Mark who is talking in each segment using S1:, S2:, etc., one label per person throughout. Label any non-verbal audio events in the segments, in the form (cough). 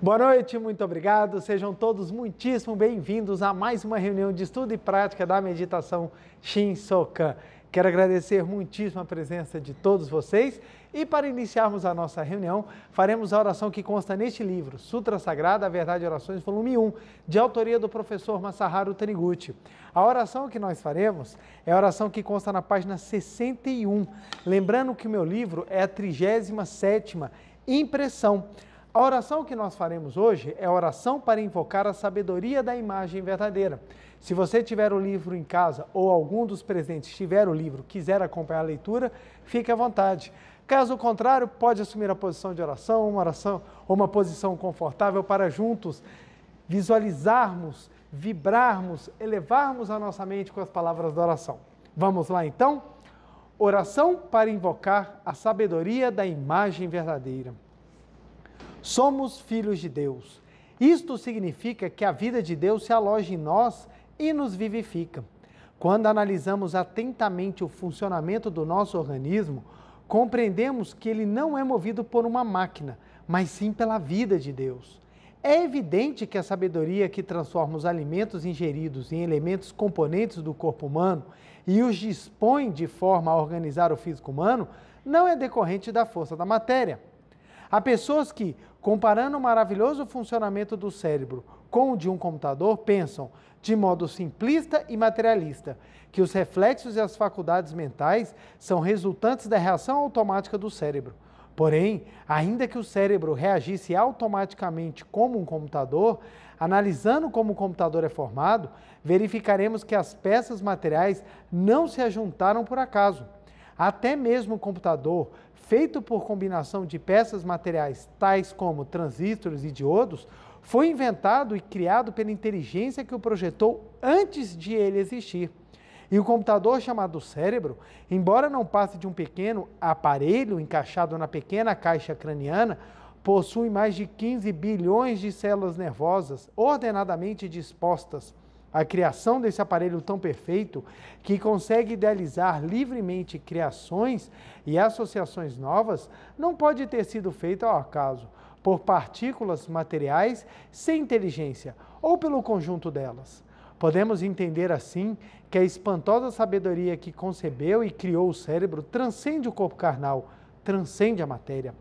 S1: Boa noite, muito obrigado. Sejam todos muitíssimo bem-vindos a mais uma reunião de estudo e prática da meditação Shinsokan. Quero agradecer muitíssimo a presença de todos vocês e para iniciarmos a nossa reunião, faremos a oração que consta neste livro, Sutra Sagrada, a Verdade e Orações, volume 1, de autoria do professor Masaharu Taniguchi. A oração que nós faremos é a oração que consta na página 61, lembrando que o meu livro é a 37ª impressão. A oração que nós faremos hoje é a oração para invocar a sabedoria da imagem verdadeira. Se você tiver o livro em casa ou algum dos presentes tiver o livro, quiser acompanhar a leitura, fique à vontade. Caso contrário, pode assumir a posição de oração, uma oração ou uma posição confortável para juntos visualizarmos, vibrarmos, elevarmos a nossa mente com as palavras da oração. Vamos lá então? Oração para invocar a sabedoria da imagem verdadeira. Somos filhos de Deus. Isto significa que a vida de Deus se aloja em nós e nos vivifica. Quando analisamos atentamente o funcionamento do nosso organismo, compreendemos que ele não é movido por uma máquina, mas sim pela vida de Deus. É evidente que a sabedoria que transforma os alimentos ingeridos em elementos componentes do corpo humano e os dispõe de forma a organizar o físico humano não é decorrente da força da matéria. Há pessoas que, comparando o maravilhoso funcionamento do cérebro com o de um computador, pensam, de modo simplista e materialista, que os reflexos e as faculdades mentais são resultantes da reação automática do cérebro. Porém, ainda que o cérebro reagisse automaticamente como um computador, analisando como o computador é formado, verificaremos que as peças materiais não se ajuntaram por acaso. Até mesmo o computador, feito por combinação de peças materiais tais como transistores e diodos, foi inventado e criado pela inteligência que o projetou antes de ele existir. E o computador chamado cérebro, embora não passe de um pequeno aparelho encaixado na pequena caixa craniana, possui mais de 15 bilhões de células nervosas ordenadamente dispostas a criação desse aparelho tão perfeito que consegue idealizar livremente criações e associações novas não pode ter sido feita ao acaso, por partículas materiais sem inteligência ou pelo conjunto delas. Podemos entender assim que a espantosa sabedoria que concebeu e criou o cérebro transcende o corpo carnal, transcende a matéria.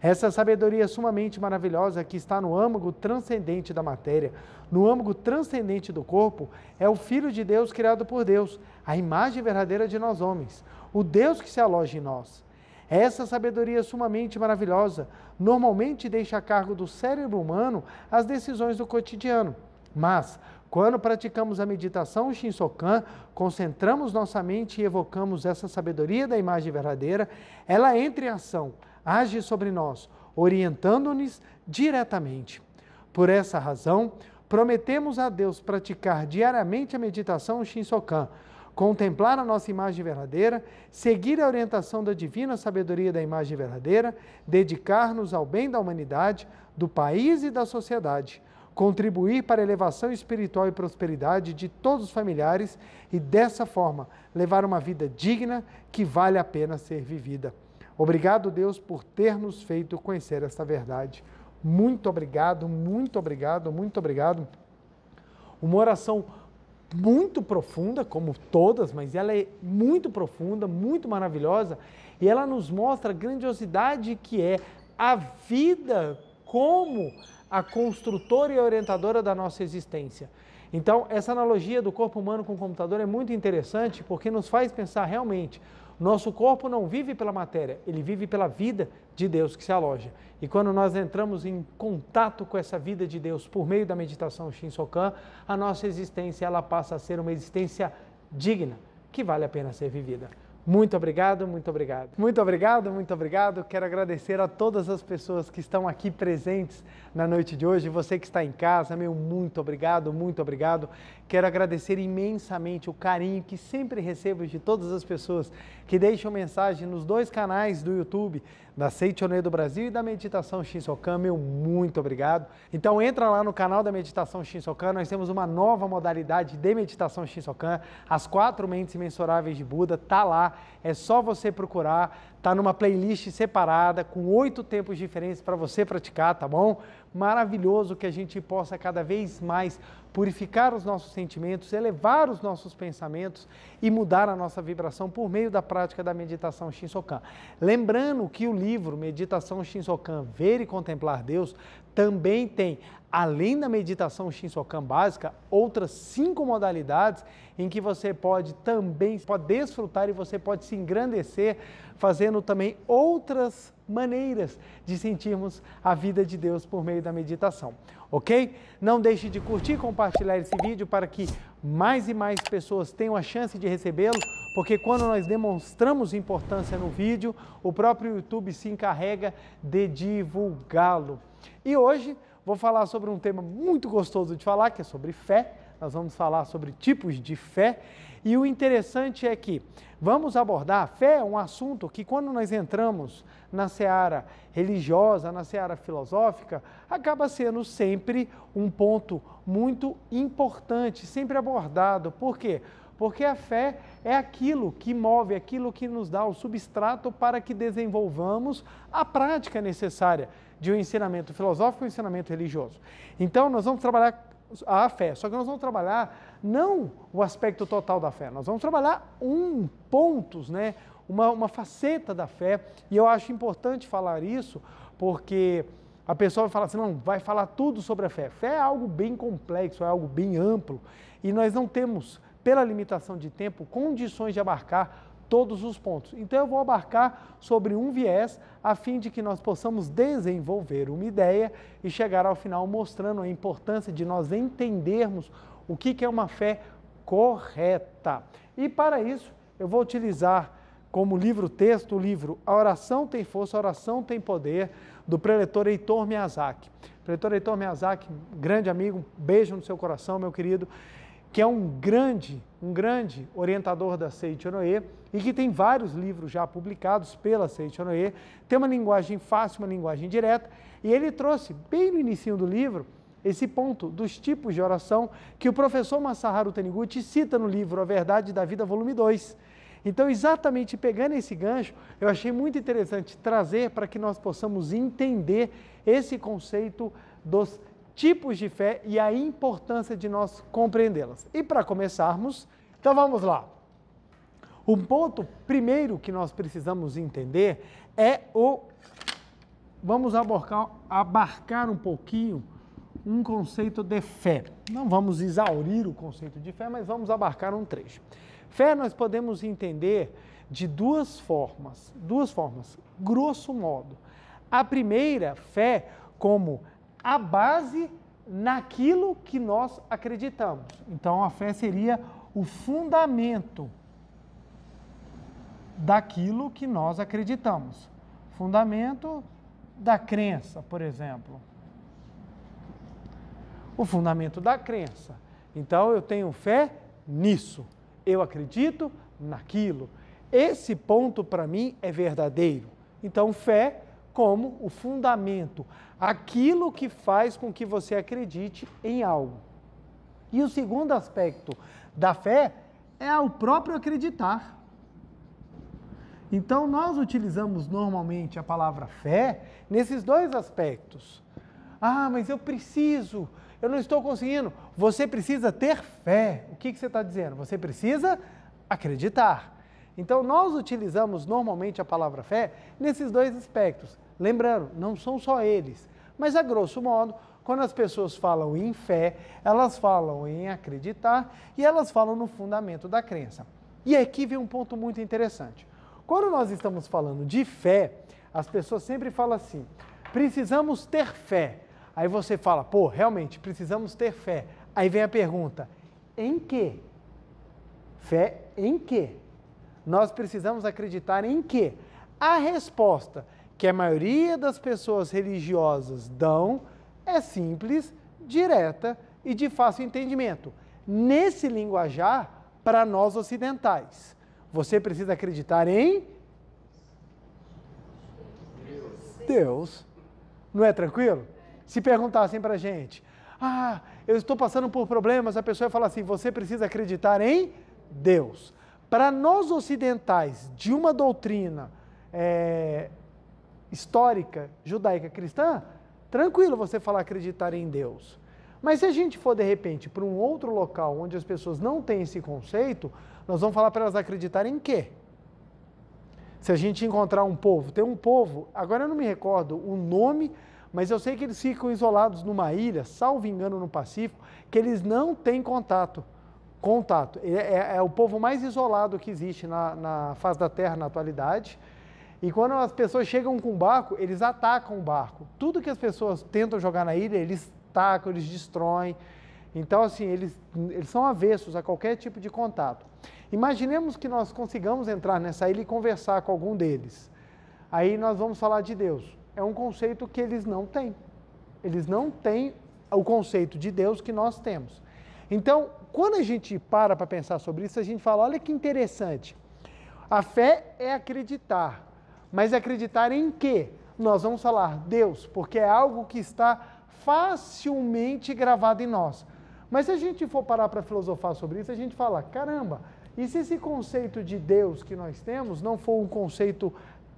S1: Essa sabedoria sumamente maravilhosa que está no âmago transcendente da matéria, no âmago transcendente do corpo, é o Filho de Deus criado por Deus, a imagem verdadeira de nós homens, o Deus que se aloja em nós. Essa sabedoria sumamente maravilhosa normalmente deixa a cargo do cérebro humano as decisões do cotidiano. Mas, quando praticamos a meditação Shinsokan, concentramos nossa mente e evocamos essa sabedoria da imagem verdadeira, ela entra em ação age sobre nós, orientando-nos diretamente. Por essa razão, prometemos a Deus praticar diariamente a meditação Shinsokan, contemplar a nossa imagem verdadeira, seguir a orientação da divina sabedoria da imagem verdadeira, dedicar-nos ao bem da humanidade, do país e da sociedade, contribuir para a elevação espiritual e prosperidade de todos os familiares e, dessa forma, levar uma vida digna que vale a pena ser vivida. Obrigado, Deus, por ter nos feito conhecer esta verdade. Muito obrigado, muito obrigado, muito obrigado. Uma oração muito profunda, como todas, mas ela é muito profunda, muito maravilhosa, e ela nos mostra a grandiosidade que é a vida como a construtora e orientadora da nossa existência. Então, essa analogia do corpo humano com o computador é muito interessante porque nos faz pensar realmente nosso corpo não vive pela matéria, ele vive pela vida de Deus que se aloja. E quando nós entramos em contato com essa vida de Deus por meio da meditação Shinsokan, a nossa existência ela passa a ser uma existência digna, que vale a pena ser vivida. Muito obrigado, muito obrigado. Muito obrigado, muito obrigado. Quero agradecer a todas as pessoas que estão aqui presentes na noite de hoje. Você que está em casa, meu muito obrigado, muito obrigado. Quero agradecer imensamente o carinho que sempre recebo de todas as pessoas que deixam mensagem nos dois canais do YouTube, da Seitonê do Brasil e da Meditação Shinsokan. Meu muito obrigado. Então entra lá no canal da Meditação Shinsokan, nós temos uma nova modalidade de Meditação Shinsokan, as quatro mentes mensuráveis de Buda, tá lá, é só você procurar. Está numa playlist separada, com oito tempos diferentes para você praticar, tá bom? Maravilhoso que a gente possa cada vez mais purificar os nossos sentimentos, elevar os nossos pensamentos e mudar a nossa vibração por meio da prática da meditação Shinsokan. Lembrando que o livro Meditação Shinsokan Ver e Contemplar Deus também tem, além da meditação Shinsokan básica, outras cinco modalidades em que você pode também pode desfrutar e você pode se engrandecer fazendo também outras maneiras de sentirmos a vida de Deus por meio da meditação, ok? Não deixe de curtir e compartilhar esse vídeo para que mais e mais pessoas tenham a chance de recebê-lo, porque quando nós demonstramos importância no vídeo, o próprio YouTube se encarrega de divulgá-lo. E hoje vou falar sobre um tema muito gostoso de falar, que é sobre fé. Nós vamos falar sobre tipos de fé. E o interessante é que Vamos abordar a fé, é um assunto que, quando nós entramos na seara religiosa, na seara filosófica, acaba sendo sempre um ponto muito importante, sempre abordado. Por quê? Porque a fé é aquilo que move, aquilo que nos dá o substrato para que desenvolvamos a prática necessária de um ensinamento filosófico e um ensinamento religioso. Então, nós vamos trabalhar a fé, só que nós vamos trabalhar não o aspecto total da fé. Nós vamos trabalhar um pontos, né? Uma, uma faceta da fé. E eu acho importante falar isso, porque a pessoa vai falar assim, não, vai falar tudo sobre a fé. Fé é algo bem complexo, é algo bem amplo. E nós não temos, pela limitação de tempo, condições de abarcar todos os pontos. Então eu vou abarcar sobre um viés a fim de que nós possamos desenvolver uma ideia e chegar ao final mostrando a importância de nós entendermos o que, é uma fé correta. E para isso, eu vou utilizar como livro-texto o livro A Oração Tem Força, A Oração Tem Poder, do preletor Heitor Miyazaki. Preletor Heitor Miyazaki, grande amigo, beijo no seu coração, meu querido, que é um grande, um grande orientador da Seiichi Onoe e que tem vários livros já publicados pela Seiichi Onoe, tem uma linguagem fácil, uma linguagem direta, e ele trouxe, bem no início do livro, esse ponto dos tipos de oração que o professor Masaharu Taniguchi cita no livro A Verdade da Vida, volume 2. Então, exatamente pegando esse gancho, eu achei muito interessante trazer para que nós possamos entender esse conceito dos tipos de fé e a importância de nós compreendê-las. E para começarmos, então vamos lá. O ponto primeiro que nós precisamos entender é o. Vamos abarcar, abarcar um pouquinho um conceito de fé. Não vamos exaurir o conceito de fé, mas vamos abarcar um trecho. Fé nós podemos entender de duas formas, duas formas, grosso modo. A primeira, fé como a base naquilo que nós acreditamos. Então a fé seria o fundamento daquilo que nós acreditamos. Fundamento da crença, por exemplo o fundamento da crença. Então eu tenho fé nisso, eu acredito naquilo. Esse ponto para mim é verdadeiro. Então, fé como o fundamento, aquilo que faz com que você acredite em algo. E o segundo aspecto da fé é o próprio acreditar. Então, nós utilizamos normalmente a palavra fé nesses dois aspectos. Ah, mas eu preciso eu não estou conseguindo. Você precisa ter fé. O que, que você está dizendo? Você precisa acreditar. Então, nós utilizamos normalmente a palavra fé nesses dois aspectos. Lembrando, não são só eles, mas a grosso modo, quando as pessoas falam em fé, elas falam em acreditar e elas falam no fundamento da crença. E aqui vem um ponto muito interessante. Quando nós estamos falando de fé, as pessoas sempre falam assim: precisamos ter fé. Aí você fala, pô, realmente precisamos ter fé. Aí vem a pergunta: em que? Fé em que? Nós precisamos acreditar em que? A resposta que a maioria das pessoas religiosas dão é simples, direta e de fácil entendimento. Nesse linguajar, para nós ocidentais, você precisa acreditar em Deus. Deus. Não é tranquilo? se perguntassem para a gente, ah, eu estou passando por problemas, a pessoa fala assim, você precisa acreditar em Deus. Para nós ocidentais, de uma doutrina é, histórica, judaica, cristã, tranquilo você falar acreditar em Deus. Mas se a gente for de repente para um outro local onde as pessoas não têm esse conceito, nós vamos falar para elas acreditarem em quê? Se a gente encontrar um povo, tem um povo, agora eu não me recordo o nome mas eu sei que eles ficam isolados numa ilha, salvo engano no Pacífico, que eles não têm contato. Contato. É, é, é o povo mais isolado que existe na, na face da Terra na atualidade. E quando as pessoas chegam com o barco, eles atacam o barco. Tudo que as pessoas tentam jogar na ilha, eles tacam, eles destroem. Então, assim, eles, eles são avessos a qualquer tipo de contato. Imaginemos que nós consigamos entrar nessa ilha e conversar com algum deles. Aí nós vamos falar de Deus é um conceito que eles não têm. Eles não têm o conceito de Deus que nós temos. Então, quando a gente para para pensar sobre isso, a gente fala: olha que interessante. A fé é acreditar, mas acreditar em quê? Nós vamos falar Deus, porque é algo que está facilmente gravado em nós. Mas se a gente for parar para filosofar sobre isso, a gente fala: caramba, e se esse conceito de Deus que nós temos não for um conceito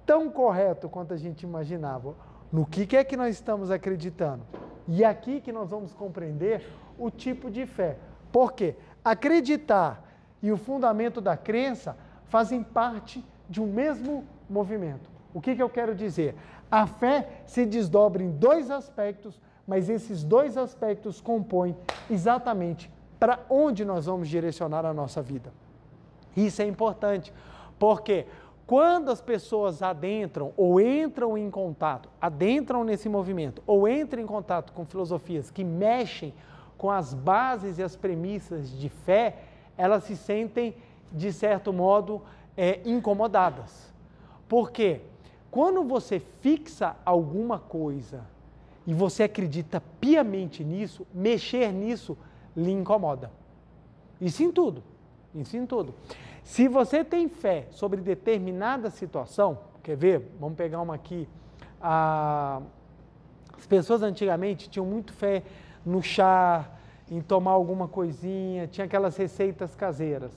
S1: tão correto quanto a gente imaginava. No que, que é que nós estamos acreditando? E aqui que nós vamos compreender o tipo de fé. Por quê? Acreditar e o fundamento da crença fazem parte de um mesmo movimento. O que, que eu quero dizer? A fé se desdobra em dois aspectos, mas esses dois aspectos compõem exatamente para onde nós vamos direcionar a nossa vida. Isso é importante, porque quando as pessoas adentram ou entram em contato, adentram nesse movimento ou entram em contato com filosofias que mexem com as bases e as premissas de fé, elas se sentem, de certo modo, é, incomodadas. Porque quando você fixa alguma coisa e você acredita piamente nisso, mexer nisso lhe incomoda. Isso em tudo. Isso em tudo. Se você tem fé sobre determinada situação, quer ver? Vamos pegar uma aqui. Ah, as pessoas antigamente tinham muito fé no chá, em tomar alguma coisinha, tinha aquelas receitas caseiras.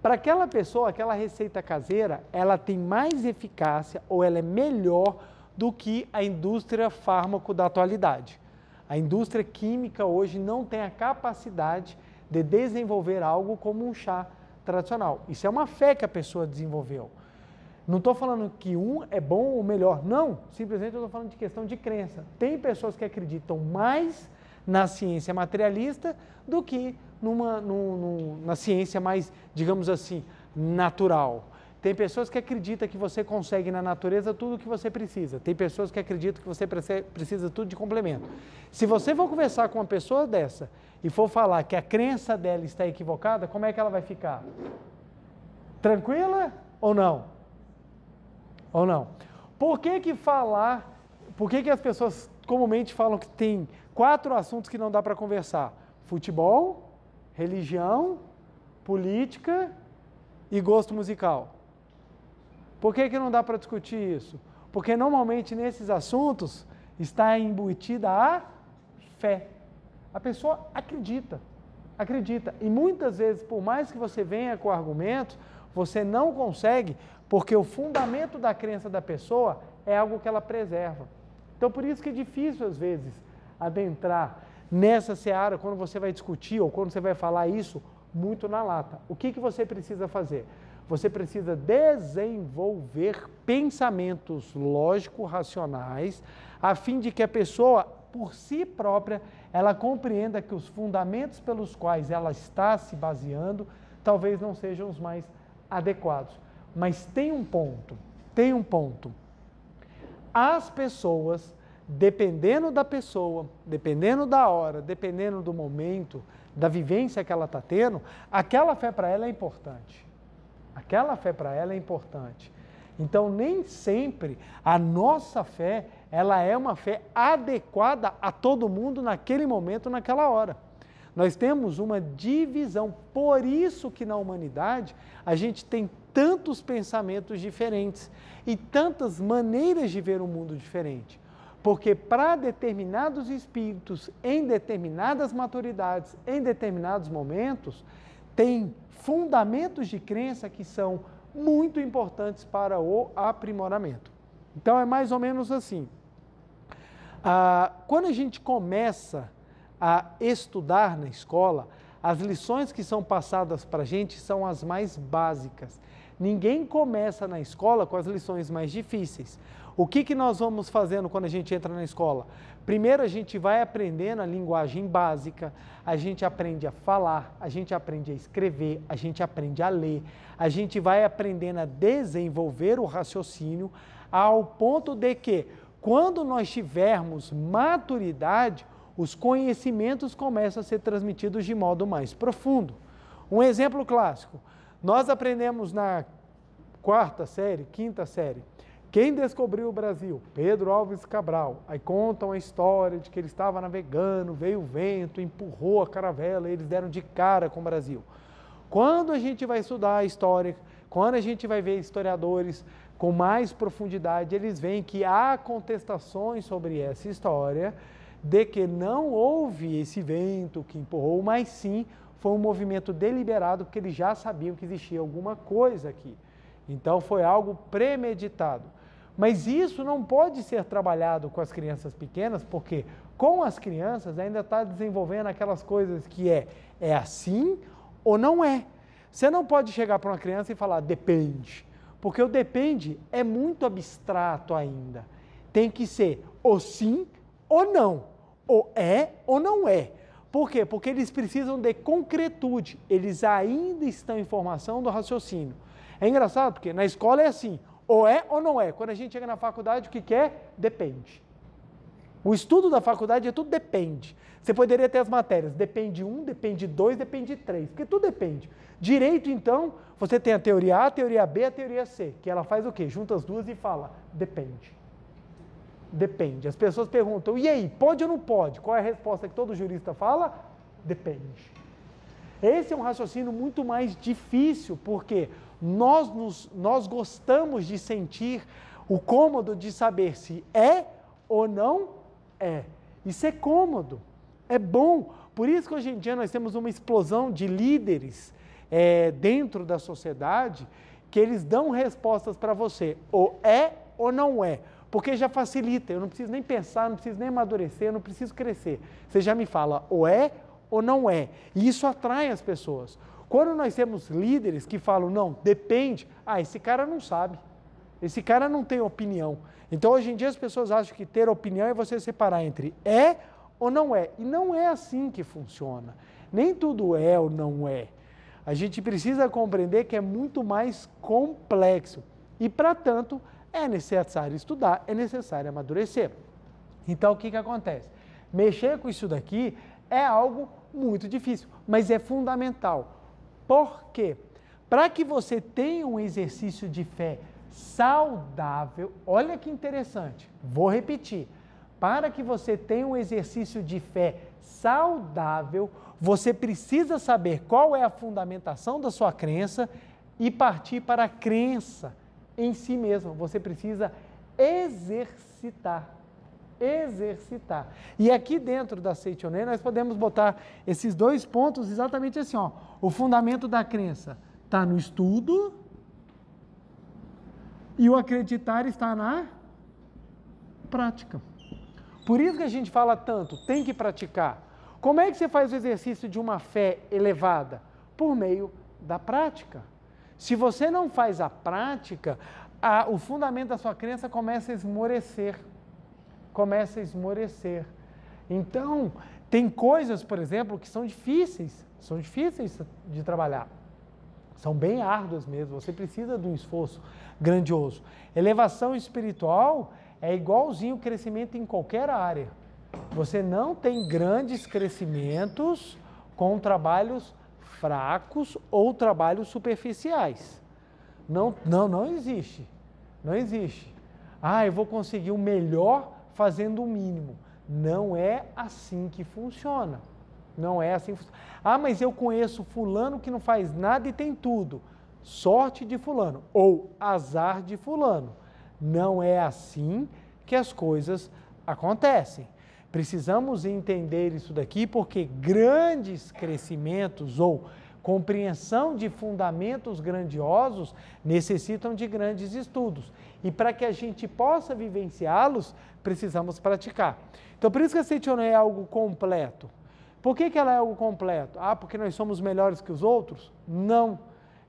S1: Para aquela pessoa, aquela receita caseira, ela tem mais eficácia ou ela é melhor do que a indústria fármaco da atualidade. A indústria química hoje não tem a capacidade de desenvolver algo como um chá tradicional. Isso é uma fé que a pessoa desenvolveu. Não estou falando que um é bom ou melhor, não. Simplesmente eu estou falando de questão de crença. Tem pessoas que acreditam mais na ciência materialista do que numa, num, num, na ciência mais, digamos assim, natural. Tem pessoas que acreditam que você consegue na natureza tudo o que você precisa. Tem pessoas que acreditam que você precisa tudo de complemento. Se você for conversar com uma pessoa dessa e for falar que a crença dela está equivocada, como é que ela vai ficar? Tranquila ou não? Ou não? Por que que falar, por que que as pessoas comumente falam que tem quatro assuntos que não dá para conversar? Futebol, religião, política e gosto musical. Por que que não dá para discutir isso? Porque normalmente nesses assuntos está embutida a fé. A pessoa acredita, acredita. E muitas vezes, por mais que você venha com argumentos, você não consegue, porque o fundamento da crença da pessoa é algo que ela preserva. Então, por isso que é difícil, às vezes, adentrar nessa seara quando você vai discutir ou quando você vai falar isso muito na lata. O que, que você precisa fazer? Você precisa desenvolver pensamentos lógico-racionais a fim de que a pessoa, por si própria, ela compreenda que os fundamentos pelos quais ela está se baseando talvez não sejam os mais adequados. Mas tem um ponto, tem um ponto. As pessoas, dependendo da pessoa, dependendo da hora, dependendo do momento, da vivência que ela está tendo, aquela fé para ela é importante. Aquela fé para ela é importante. Então, nem sempre a nossa fé ela é uma fé adequada a todo mundo naquele momento, naquela hora. Nós temos uma divisão, por isso que na humanidade a gente tem tantos pensamentos diferentes e tantas maneiras de ver o um mundo diferente. Porque para determinados espíritos, em determinadas maturidades, em determinados momentos, tem fundamentos de crença que são muito importantes para o aprimoramento. Então é mais ou menos assim. Ah, quando a gente começa a estudar na escola, as lições que são passadas para a gente são as mais básicas. Ninguém começa na escola com as lições mais difíceis. O que, que nós vamos fazendo quando a gente entra na escola? Primeiro, a gente vai aprendendo a linguagem básica, a gente aprende a falar, a gente aprende a escrever, a gente aprende a ler, a gente vai aprendendo a desenvolver o raciocínio ao ponto de que quando nós tivermos maturidade, os conhecimentos começam a ser transmitidos de modo mais profundo. Um exemplo clássico: nós aprendemos na quarta série, quinta série, quem descobriu o Brasil? Pedro Alves Cabral. Aí contam a história de que ele estava navegando, veio o vento, empurrou a caravela, eles deram de cara com o Brasil. Quando a gente vai estudar a história, quando a gente vai ver historiadores com mais profundidade, eles veem que há contestações sobre essa história de que não houve esse vento que empurrou, mas sim foi um movimento deliberado, porque eles já sabiam que existia alguma coisa aqui. Então foi algo premeditado. Mas isso não pode ser trabalhado com as crianças pequenas, porque com as crianças ainda está desenvolvendo aquelas coisas que é é assim ou não é. Você não pode chegar para uma criança e falar depende. Porque o depende é muito abstrato ainda. Tem que ser ou sim ou não, ou é ou não é. Por quê? Porque eles precisam de concretude, eles ainda estão em formação do raciocínio. É engraçado porque na escola é assim, ou é ou não é. Quando a gente chega na faculdade, o que quer? É? Depende. O estudo da faculdade é tudo depende. Você poderia ter as matérias, depende um, depende dois, depende três, porque tudo depende. Direito, então, você tem a teoria A, a teoria B, a teoria C, que ela faz o quê? Junta as duas e fala, depende. Depende. As pessoas perguntam, e aí, pode ou não pode? Qual é a resposta que todo jurista fala? Depende. Esse é um raciocínio muito mais difícil, porque nós, nos, nós gostamos de sentir o cômodo de saber se é ou não é. Isso é cômodo. É bom. Por isso que hoje em dia nós temos uma explosão de líderes é, dentro da sociedade que eles dão respostas para você, ou é ou não é, porque já facilita. Eu não preciso nem pensar, não preciso nem amadurecer, não preciso crescer. Você já me fala ou é ou não é. E isso atrai as pessoas. Quando nós temos líderes que falam, não, depende, ah, esse cara não sabe, esse cara não tem opinião. Então hoje em dia as pessoas acham que ter opinião é você separar entre é ou não é. E não é assim que funciona. Nem tudo é ou não é. A gente precisa compreender que é muito mais complexo. E, para tanto, é necessário estudar, é necessário amadurecer. Então, o que, que acontece? Mexer com isso daqui é algo muito difícil, mas é fundamental. Por quê? Para que você tenha um exercício de fé saudável, olha que interessante, vou repetir para que você tenha um exercício de fé saudável, você precisa saber qual é a fundamentação da sua crença e partir para a crença em si mesmo. Você precisa exercitar. Exercitar. E aqui dentro da Seitonê, nós podemos botar esses dois pontos exatamente assim: ó. o fundamento da crença está no estudo e o acreditar está na prática. Por isso que a gente fala tanto, tem que praticar. Como é que você faz o exercício de uma fé elevada? Por meio da prática. Se você não faz a prática, a, o fundamento da sua crença começa a esmorecer. Começa a esmorecer. Então, tem coisas, por exemplo, que são difíceis, são difíceis de trabalhar. São bem árduas mesmo, você precisa de um esforço grandioso. Elevação espiritual é igualzinho o crescimento em qualquer área. Você não tem grandes crescimentos com trabalhos fracos ou trabalhos superficiais. Não, não, não existe. Não existe. Ah, eu vou conseguir o melhor fazendo o mínimo. Não é assim que funciona. Não é assim. Ah, mas eu conheço fulano que não faz nada e tem tudo. Sorte de fulano ou azar de fulano. Não é assim que as coisas acontecem. Precisamos entender isso daqui porque grandes crescimentos ou compreensão de fundamentos grandiosos necessitam de grandes estudos. E para que a gente possa vivenciá-los, precisamos praticar. Então, por isso que a Seiton é algo completo. Por que, que ela é algo completo? Ah, porque nós somos melhores que os outros? Não.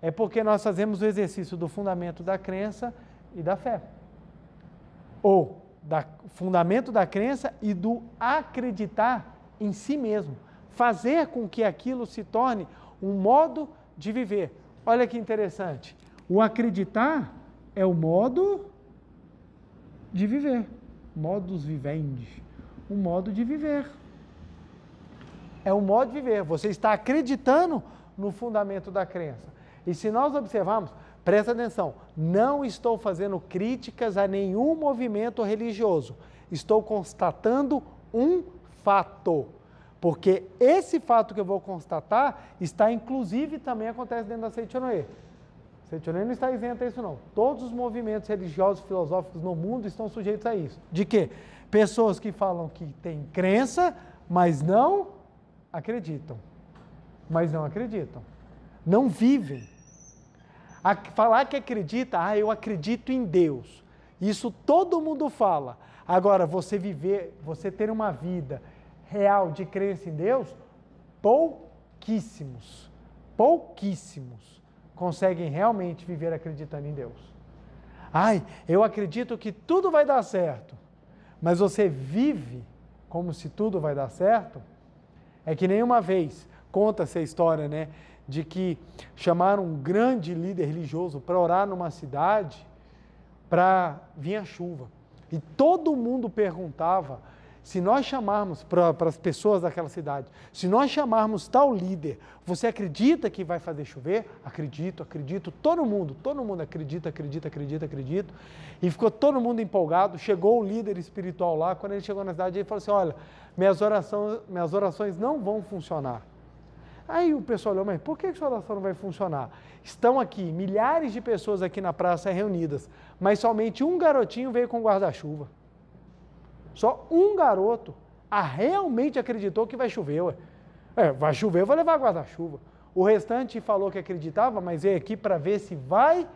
S1: É porque nós fazemos o exercício do fundamento da crença e da fé ou da fundamento da crença e do acreditar em si mesmo, fazer com que aquilo se torne um modo de viver. Olha que interessante. O acreditar é o modo de viver, modus vivendi, um modo de viver. É um modo de viver. Você está acreditando no fundamento da crença. E se nós observarmos, presta atenção, não estou fazendo críticas a nenhum movimento religioso. Estou constatando um fato. Porque esse fato que eu vou constatar está, inclusive, também acontece dentro da Seichonoe. Seichonoe não está isenta a isso, não. Todos os movimentos religiosos e filosóficos no mundo estão sujeitos a isso. De quê? Pessoas que falam que têm crença, mas não acreditam. Mas não acreditam. Não vivem. A, falar que acredita, ah, eu acredito em Deus. Isso todo mundo fala. Agora, você viver, você ter uma vida real de crença em Deus, pouquíssimos, pouquíssimos conseguem realmente viver acreditando em Deus. Ai, eu acredito que tudo vai dar certo, mas você vive como se tudo vai dar certo? É que nenhuma vez, conta essa história, né? de que chamaram um grande líder religioso para orar numa cidade para vir a chuva. E todo mundo perguntava se nós chamarmos para as pessoas daquela cidade, se nós chamarmos tal líder, você acredita que vai fazer chover? Acredito, acredito. Todo mundo, todo mundo acredita, acredita, acredita, acredito. E ficou todo mundo empolgado. Chegou o líder espiritual lá. Quando ele chegou na cidade, ele falou assim: Olha, minhas orações, minhas orações não vão funcionar. Aí o pessoal olhou, mas por que essa oração não vai funcionar? Estão aqui milhares de pessoas aqui na praça reunidas, mas somente um garotinho veio com guarda-chuva. Só um garoto ah, realmente acreditou que vai chover. Ué. É, vai chover, vou levar guarda-chuva. O restante falou que acreditava, mas veio aqui para ver se vai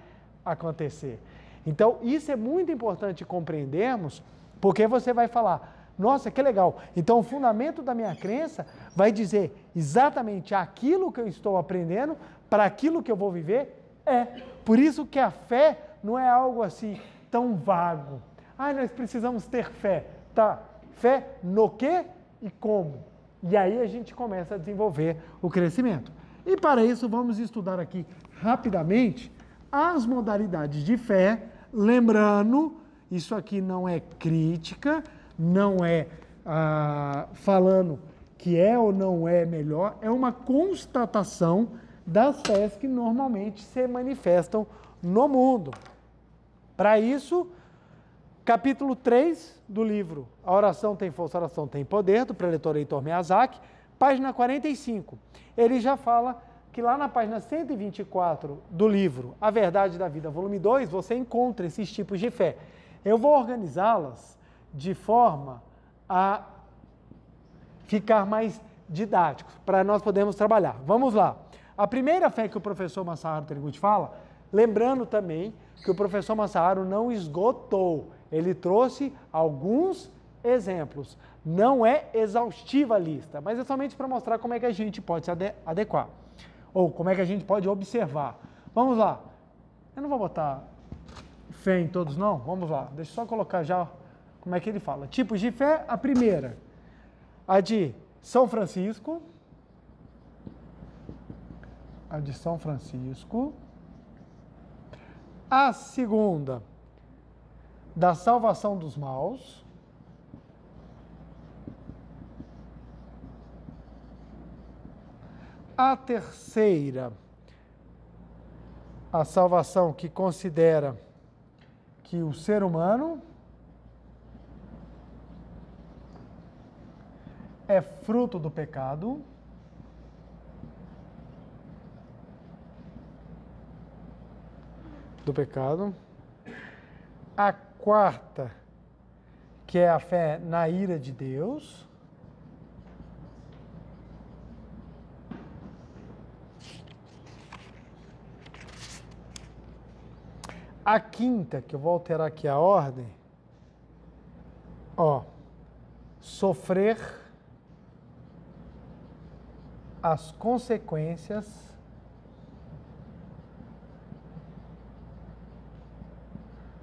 S1: acontecer. Então, isso é muito importante compreendermos, porque você vai falar, nossa, que legal. Então, o fundamento da minha crença vai dizer exatamente aquilo que eu estou aprendendo para aquilo que eu vou viver é. Por isso que a fé não é algo assim tão vago. Ai, ah, nós precisamos ter fé. Tá. Fé no que e como? E aí a gente começa a desenvolver o crescimento. E para isso vamos estudar aqui rapidamente as modalidades de fé, lembrando, isso aqui não é crítica, não é ah, falando que é ou não é melhor, é uma constatação das fés que normalmente se manifestam no mundo. Para isso, capítulo 3 do livro A Oração Tem Força, a Oração Tem Poder, do preletor Heitor Miyazaki, página 45. Ele já fala que lá na página 124 do livro A Verdade da Vida, volume 2, você encontra esses tipos de fé. Eu vou organizá-las de forma a ficar mais didáticos, para nós podermos trabalhar. Vamos lá. A primeira fé que o professor Massaro Teriguchi fala, lembrando também que o professor Massaro não esgotou, ele trouxe alguns exemplos. Não é exaustiva a lista, mas é somente para mostrar como é que a gente pode se adequar, ou como é que a gente pode observar. Vamos lá. Eu não vou botar fé em todos, não. Vamos lá. Deixa eu só colocar já como é que ele fala? Tipos de fé, a primeira, a de São Francisco, a de São Francisco, a segunda, da salvação dos maus, a terceira, a salvação que considera que o ser humano é fruto do pecado. Do pecado. A quarta, que é a fé na ira de Deus. A quinta, que eu vou alterar aqui a ordem, ó, sofrer as consequências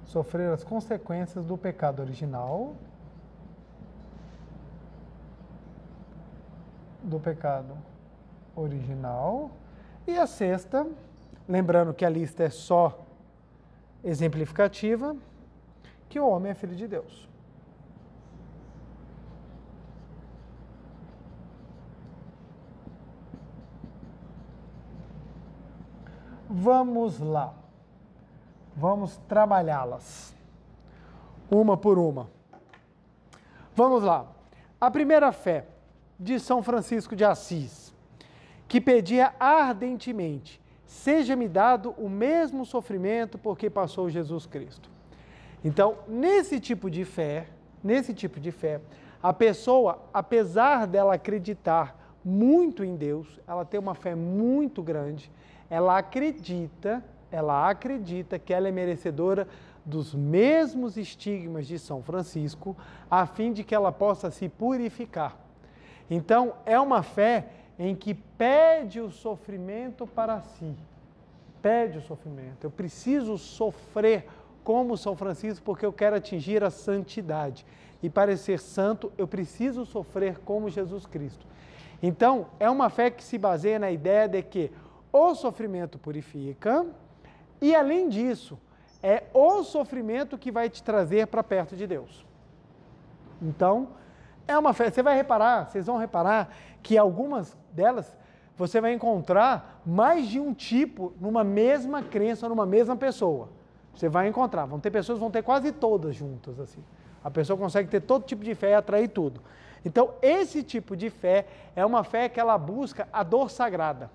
S1: sofrer as consequências do pecado original, do pecado original. E a sexta, lembrando que a lista é só exemplificativa, que o homem é filho de Deus. Vamos lá. Vamos trabalhá-las. Uma por uma. Vamos lá. A primeira fé de São Francisco de Assis, que pedia ardentemente: seja-me dado o mesmo sofrimento porque passou Jesus Cristo. Então, nesse tipo de fé, nesse tipo de fé, a pessoa, apesar dela acreditar muito em Deus, ela tem uma fé muito grande, ela acredita, ela acredita que ela é merecedora dos mesmos estigmas de São Francisco, a fim de que ela possa se purificar. Então, é uma fé em que pede o sofrimento para si. Pede o sofrimento. Eu preciso sofrer como São Francisco porque eu quero atingir a santidade. E para ser santo, eu preciso sofrer como Jesus Cristo. Então, é uma fé que se baseia na ideia de que o sofrimento purifica, e além disso, é o sofrimento que vai te trazer para perto de Deus. Então, é uma fé. Você vai reparar, vocês vão reparar que algumas delas você vai encontrar mais de um tipo numa mesma crença, numa mesma pessoa. Você vai encontrar. Vão ter pessoas, vão ter quase todas juntas assim. A pessoa consegue ter todo tipo de fé e atrair tudo. Então, esse tipo de fé é uma fé que ela busca a dor sagrada.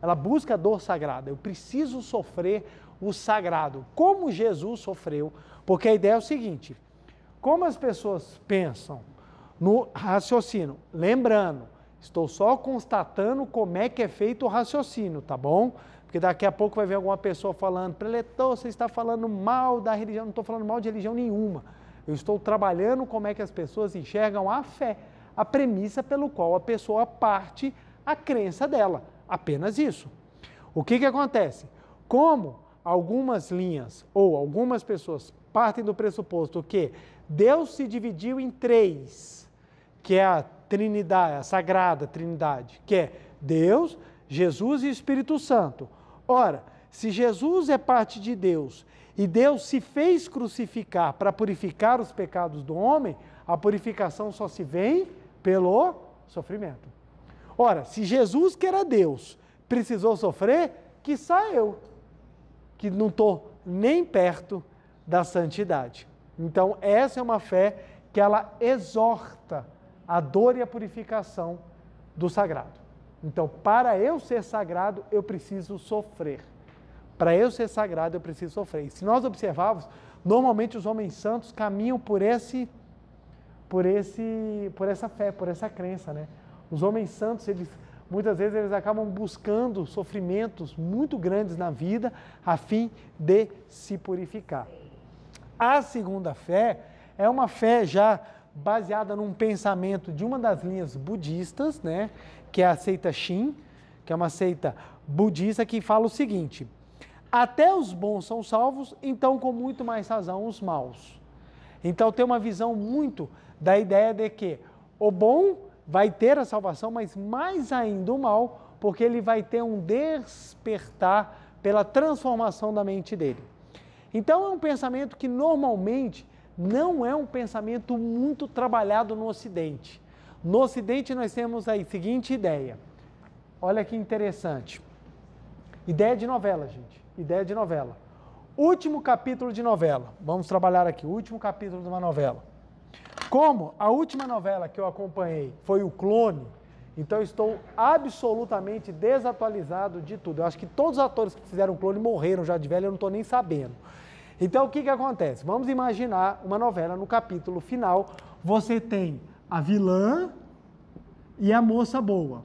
S1: Ela busca a dor sagrada. Eu preciso sofrer o sagrado, como Jesus sofreu, porque a ideia é o seguinte: como as pessoas pensam no raciocínio, lembrando, estou só constatando como é que é feito o raciocínio, tá bom? Porque daqui a pouco vai vir alguma pessoa falando, preletor, você está falando mal da religião, não estou falando mal de religião nenhuma. Eu estou trabalhando como é que as pessoas enxergam a fé, a premissa pelo qual a pessoa parte a crença dela. Apenas isso. O que, que acontece? Como algumas linhas ou algumas pessoas partem do pressuposto que Deus se dividiu em três, que é a Trinidade, a Sagrada Trindade, que é Deus, Jesus e Espírito Santo. Ora, se Jesus é parte de Deus e Deus se fez crucificar para purificar os pecados do homem, a purificação só se vem pelo sofrimento. Ora, se Jesus, que era Deus, precisou sofrer, que só eu, que não estou nem perto da santidade. Então, essa é uma fé que ela exorta a dor e a purificação do sagrado. Então, para eu ser sagrado, eu preciso sofrer. Para eu ser sagrado, eu preciso sofrer. E se nós observarmos, normalmente os homens santos caminham por esse por esse por essa fé, por essa crença, né? Os homens santos, eles muitas vezes eles acabam buscando sofrimentos muito grandes na vida a fim de se purificar. A segunda fé é uma fé já baseada num pensamento de uma das linhas budistas, né, que é a seita Shin, que é uma seita budista que fala o seguinte: até os bons são salvos, então com muito mais razão os maus. Então tem uma visão muito da ideia de que o bom vai ter a salvação, mas mais ainda o mal, porque ele vai ter um despertar pela transformação da mente dele. Então é um pensamento que normalmente não é um pensamento muito trabalhado no Ocidente. No Ocidente nós temos a seguinte ideia. Olha que interessante. Ideia de novela, gente. Ideia de novela. Último capítulo de novela. Vamos trabalhar aqui. Último capítulo de uma novela. Como a última novela que eu acompanhei foi O Clone, então estou absolutamente desatualizado de tudo. Eu acho que todos os atores que fizeram o Clone morreram já de velho, eu não estou nem sabendo. Então o que, que acontece? Vamos imaginar uma novela no capítulo final. Você tem a vilã e a moça boa.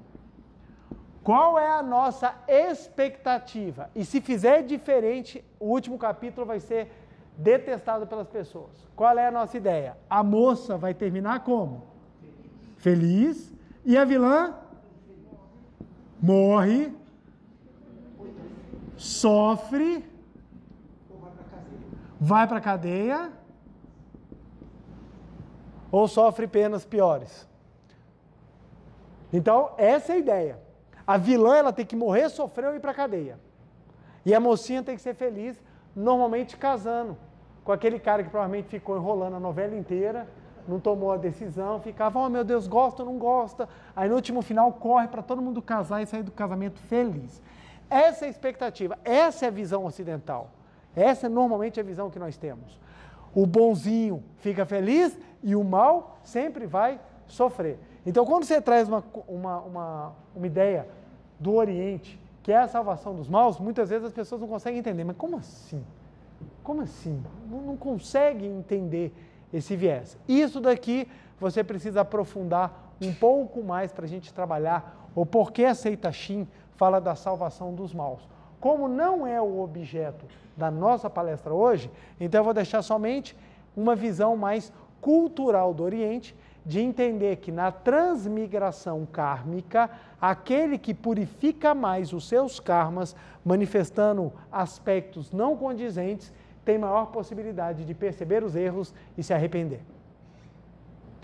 S1: Qual é a nossa expectativa? E se fizer diferente, o último capítulo vai ser detestado pelas pessoas. Qual é a nossa ideia? A moça vai terminar como? Feliz. E a vilã? Morre. Sofre. Vai para a cadeia. Ou sofre penas piores. Então, essa é a ideia. A vilã ela tem que morrer, sofrer ou ir para a cadeia. E a mocinha tem que ser feliz normalmente casando com aquele cara que provavelmente ficou enrolando a novela inteira, não tomou a decisão, ficava, oh meu Deus, gosta ou não gosta. Aí no último final corre para todo mundo casar e sair do casamento feliz. Essa é a expectativa, essa é a visão ocidental. Essa é normalmente a visão que nós temos. O bonzinho fica feliz e o mal sempre vai sofrer. Então, quando você traz uma, uma, uma, uma ideia do Oriente que é a salvação dos maus, muitas vezes as pessoas não conseguem entender. Mas como assim? Como assim? Não, não consegue entender esse viés. Isso daqui você precisa aprofundar um pouco mais para a gente trabalhar o porquê a seita Shin fala da salvação dos maus. Como não é o objeto da nossa palestra hoje, então eu vou deixar somente uma visão mais cultural do Oriente de entender que na transmigração kármica, aquele que purifica mais os seus karmas, manifestando aspectos não condizentes, tem maior possibilidade de perceber os erros e se arrepender.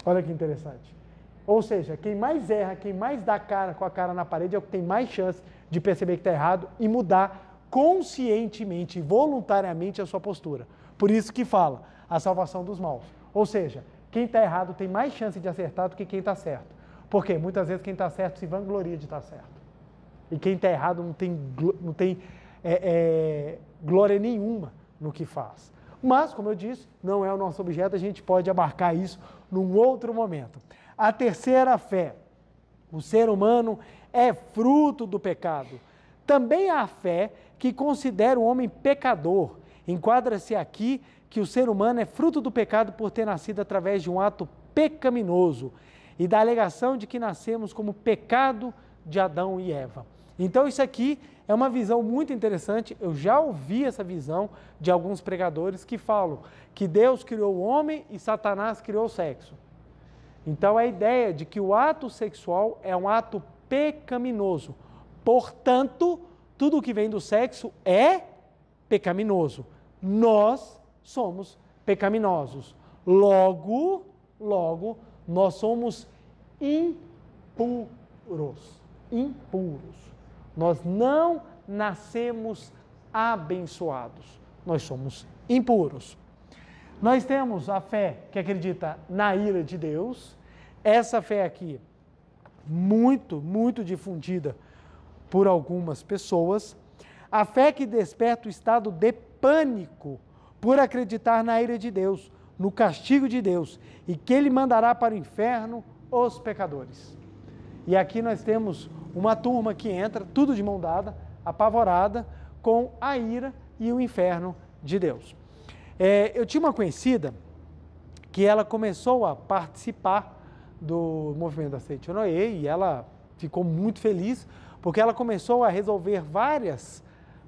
S1: Olha que interessante. Ou seja, quem mais erra, quem mais dá cara com a cara na parede é o que tem mais chance de perceber que está errado e mudar conscientemente, voluntariamente a sua postura. Por isso que fala a salvação dos maus. Ou seja, quem está errado tem mais chance de acertar do que quem está certo. Porque muitas vezes quem está certo se vangloria de estar tá certo. E quem está errado não tem, não tem é, é, glória nenhuma no que faz. Mas, como eu disse, não é o nosso objeto, a gente pode abarcar isso num outro momento. A terceira fé. O ser humano é fruto do pecado. Também a fé que considera o homem pecador. Enquadra-se aqui que o ser humano é fruto do pecado por ter nascido através de um ato pecaminoso e da alegação de que nascemos como pecado de Adão e Eva. Então, isso aqui é uma visão muito interessante. Eu já ouvi essa visão de alguns pregadores que falam que Deus criou o homem e Satanás criou o sexo. Então, a ideia de que o ato sexual é um ato pecaminoso. Portanto, tudo que vem do sexo é pecaminoso. Nós somos pecaminosos. Logo, logo, nós somos impuros. Impuros. Nós não nascemos abençoados. Nós somos impuros. Nós temos a fé que acredita na ira de Deus. Essa fé aqui, muito, muito difundida por algumas pessoas. A fé que desperta o estado de pânico por acreditar na ira de Deus, no castigo de Deus, e que ele mandará para o inferno os pecadores. E aqui nós temos uma turma que entra, tudo de mão dada, apavorada, com a ira e o inferno de Deus. É, eu tinha uma conhecida que ela começou a participar do movimento da Noé e ela ficou muito feliz porque ela começou a resolver várias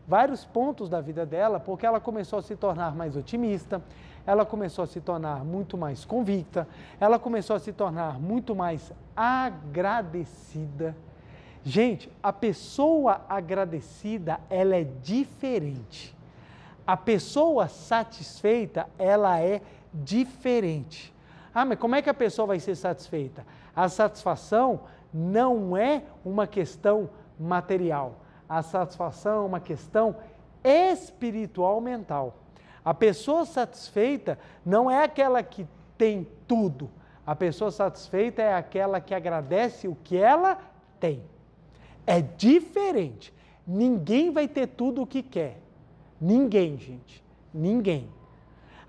S1: vários pontos da vida dela, porque ela começou a se tornar mais otimista, ela começou a se tornar muito mais convicta, ela começou a se tornar muito mais agradecida. Gente, a pessoa agradecida, ela é diferente. A pessoa satisfeita, ela é diferente. Ah, mas como é que a pessoa vai ser satisfeita? A satisfação não é uma questão material a satisfação é uma questão espiritual mental. A pessoa satisfeita não é aquela que tem tudo. A pessoa satisfeita é aquela que agradece o que ela tem. É diferente. Ninguém vai ter tudo o que quer. Ninguém, gente. Ninguém.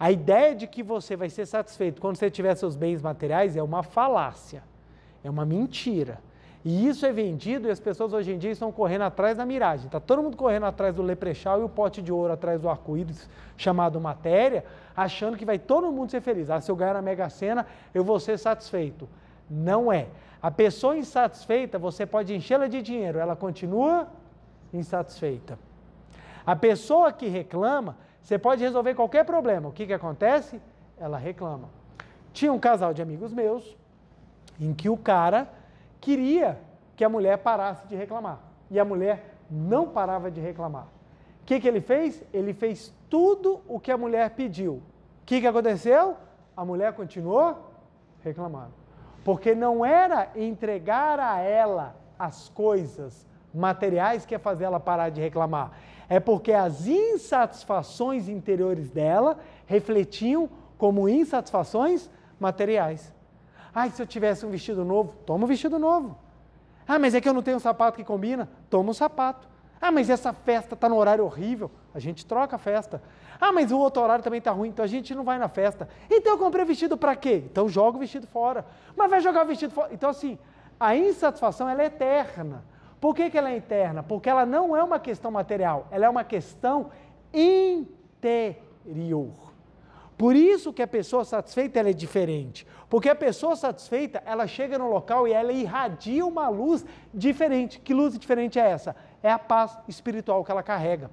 S1: A ideia de que você vai ser satisfeito quando você tiver seus bens materiais é uma falácia. É uma mentira. E isso é vendido e as pessoas hoje em dia estão correndo atrás da miragem. Está todo mundo correndo atrás do leprechal e o pote de ouro atrás do arco-íris chamado matéria, achando que vai todo mundo ser feliz. Ah, se eu ganhar na Mega Sena, eu vou ser satisfeito. Não é. A pessoa insatisfeita, você pode enchê-la de dinheiro, ela continua insatisfeita. A pessoa que reclama, você pode resolver qualquer problema. O que, que acontece? Ela reclama. Tinha um casal de amigos meus em que o cara queria que a mulher parasse de reclamar. E a mulher não parava de reclamar. O que, que ele fez? Ele fez tudo o que a mulher pediu. O que, que aconteceu? A mulher continuou reclamando. Porque não era entregar a ela as coisas materiais que ia fazer ela parar de reclamar. É porque as insatisfações interiores dela refletiam como insatisfações materiais. Ai, se eu tivesse um vestido novo, toma um vestido novo. Ah, mas é que eu não tenho um sapato que combina? Toma um sapato. Ah, mas essa festa está no horário horrível. A gente troca a festa. Ah, mas o outro horário também está ruim, então a gente não vai na festa. Então eu comprei o vestido para quê? Então joga o vestido fora. Mas vai jogar o vestido fora. Então, assim, a insatisfação ela é eterna. Por que, que ela é eterna? Porque ela não é uma questão material, ela é uma questão interior. Por isso que a pessoa satisfeita ela é diferente, porque a pessoa satisfeita ela chega no local e ela irradia uma luz diferente. Que luz diferente é essa? É a paz espiritual que ela carrega.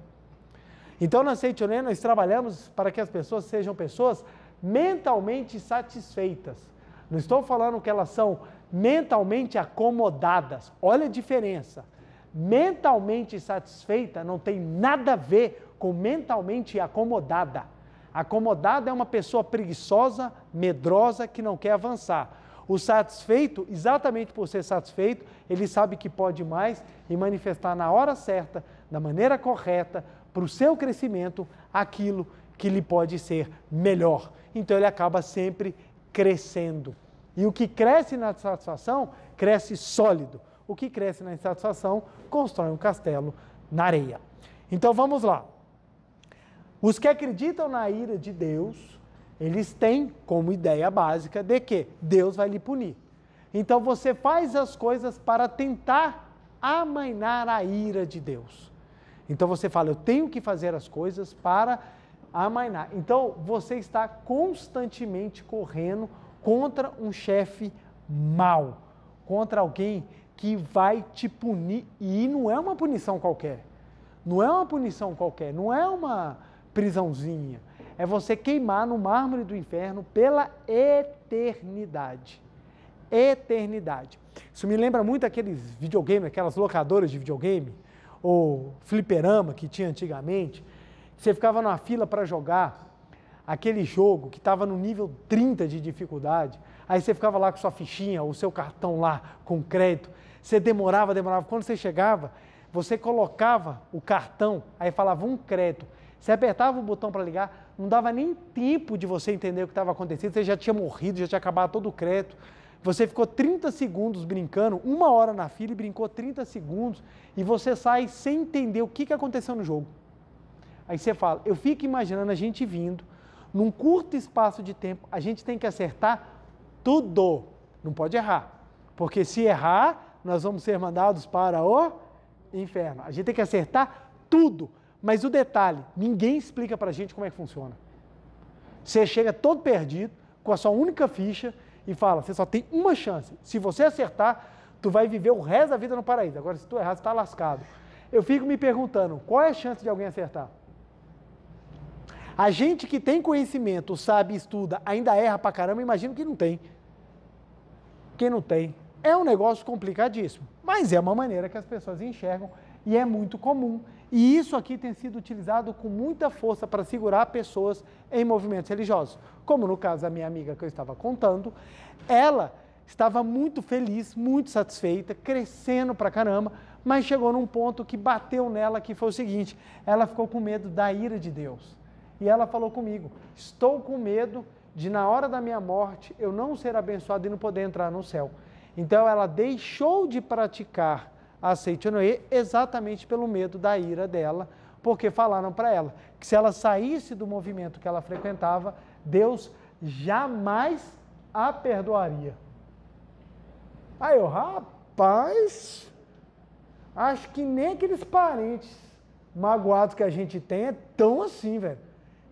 S1: Então na Seitonê nós trabalhamos para que as pessoas sejam pessoas mentalmente satisfeitas. Não estou falando que elas são mentalmente acomodadas. Olha a diferença. Mentalmente satisfeita não tem nada a ver com mentalmente acomodada. Acomodado é uma pessoa preguiçosa, medrosa, que não quer avançar. O satisfeito, exatamente por ser satisfeito, ele sabe que pode mais e manifestar na hora certa, da maneira correta, para o seu crescimento, aquilo que lhe pode ser melhor. Então ele acaba sempre crescendo. E o que cresce na satisfação, cresce sólido. O que cresce na insatisfação, constrói um castelo na areia. Então vamos lá. Os que acreditam na ira de Deus, eles têm como ideia básica de que Deus vai lhe punir. Então você faz as coisas para tentar amainar a ira de Deus. Então você fala, eu tenho que fazer as coisas para amainar. Então você está constantemente correndo contra um chefe mau, contra alguém que vai te punir. E não é uma punição qualquer. Não é uma punição qualquer, não é uma prisãozinha. É você queimar no mármore do inferno pela eternidade. Eternidade. Isso me lembra muito aqueles videogames, aquelas locadoras de videogame, ou fliperama que tinha antigamente. Você ficava numa fila para jogar aquele jogo que estava no nível 30 de dificuldade. Aí você ficava lá com sua fichinha, o seu cartão lá com crédito. Você demorava, demorava. Quando você chegava, você colocava o cartão, aí falava um crédito. Você apertava o botão para ligar, não dava nem tempo de você entender o que estava acontecendo, você já tinha morrido, já tinha acabado todo o crédito. Você ficou 30 segundos brincando, uma hora na fila e brincou 30 segundos, e você sai sem entender o que, que aconteceu no jogo. Aí você fala, eu fico imaginando a gente vindo, num curto espaço de tempo, a gente tem que acertar tudo. Não pode errar. Porque se errar, nós vamos ser mandados para o inferno. A gente tem que acertar tudo. Mas o detalhe, ninguém explica para a gente como é que funciona. Você chega todo perdido, com a sua única ficha, e fala, você só tem uma chance. Se você acertar, tu vai viver o resto da vida no paraíso. Agora, se tu errar, você está lascado. Eu fico me perguntando, qual é a chance de alguém acertar? A gente que tem conhecimento, sabe, estuda, ainda erra pra caramba, imagino que não tem. Quem não tem. É um negócio complicadíssimo, mas é uma maneira que as pessoas enxergam e é muito comum. E isso aqui tem sido utilizado com muita força para segurar pessoas em movimentos religiosos. Como no caso da minha amiga que eu estava contando, ela estava muito feliz, muito satisfeita, crescendo pra caramba, mas chegou num ponto que bateu nela que foi o seguinte: ela ficou com medo da ira de Deus. E ela falou comigo: "Estou com medo de na hora da minha morte eu não ser abençoada e não poder entrar no céu". Então ela deixou de praticar aceite a Noé exatamente pelo medo da ira dela, porque falaram para ela que se ela saísse do movimento que ela frequentava, Deus jamais a perdoaria. Aí eu, rapaz, acho que nem aqueles parentes magoados que a gente tem é tão assim, velho.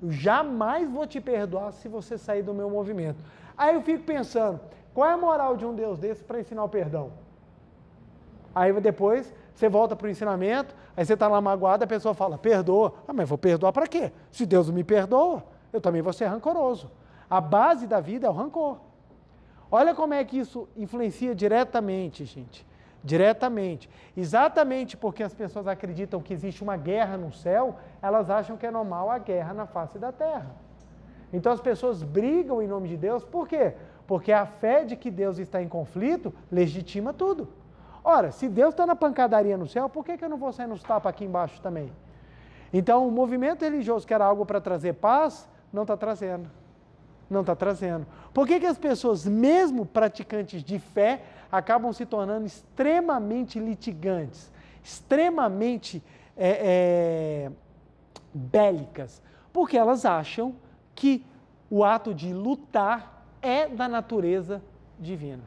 S1: Eu jamais vou te perdoar se você sair do meu movimento. Aí eu fico pensando, qual é a moral de um Deus desse para ensinar o perdão? Aí depois você volta para o ensinamento, aí você está lá magoado, a pessoa fala, perdoa. Ah, mas vou perdoar para quê? Se Deus não me perdoa, eu também vou ser rancoroso. A base da vida é o rancor. Olha como é que isso influencia diretamente, gente. Diretamente. Exatamente porque as pessoas acreditam que existe uma guerra no céu, elas acham que é normal a guerra na face da terra. Então as pessoas brigam em nome de Deus, por quê? Porque a fé de que Deus está em conflito legitima tudo. Ora, se Deus está na pancadaria no céu, por que, que eu não vou sair nos tapas aqui embaixo também? Então, o movimento religioso, que era algo para trazer paz, não está trazendo. Não está trazendo. Por que, que as pessoas, mesmo praticantes de fé, acabam se tornando extremamente litigantes, extremamente é, é, bélicas? Porque elas acham que o ato de lutar é da natureza divina.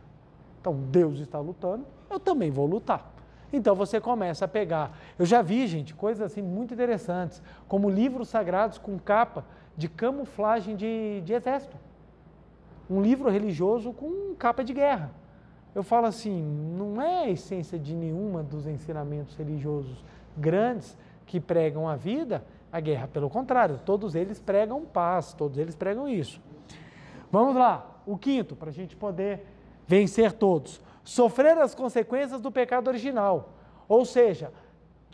S1: Então, Deus está lutando, eu também vou lutar. Então você começa a pegar. Eu já vi, gente, coisas assim muito interessantes, como livros sagrados com capa de camuflagem de, de exército. Um livro religioso com capa de guerra. Eu falo assim, não é a essência de nenhuma dos ensinamentos religiosos grandes que pregam a vida, a guerra. Pelo contrário, todos eles pregam paz, todos eles pregam isso. Vamos lá, o quinto, para a gente poder vencer todos sofrer as consequências do pecado original. Ou seja,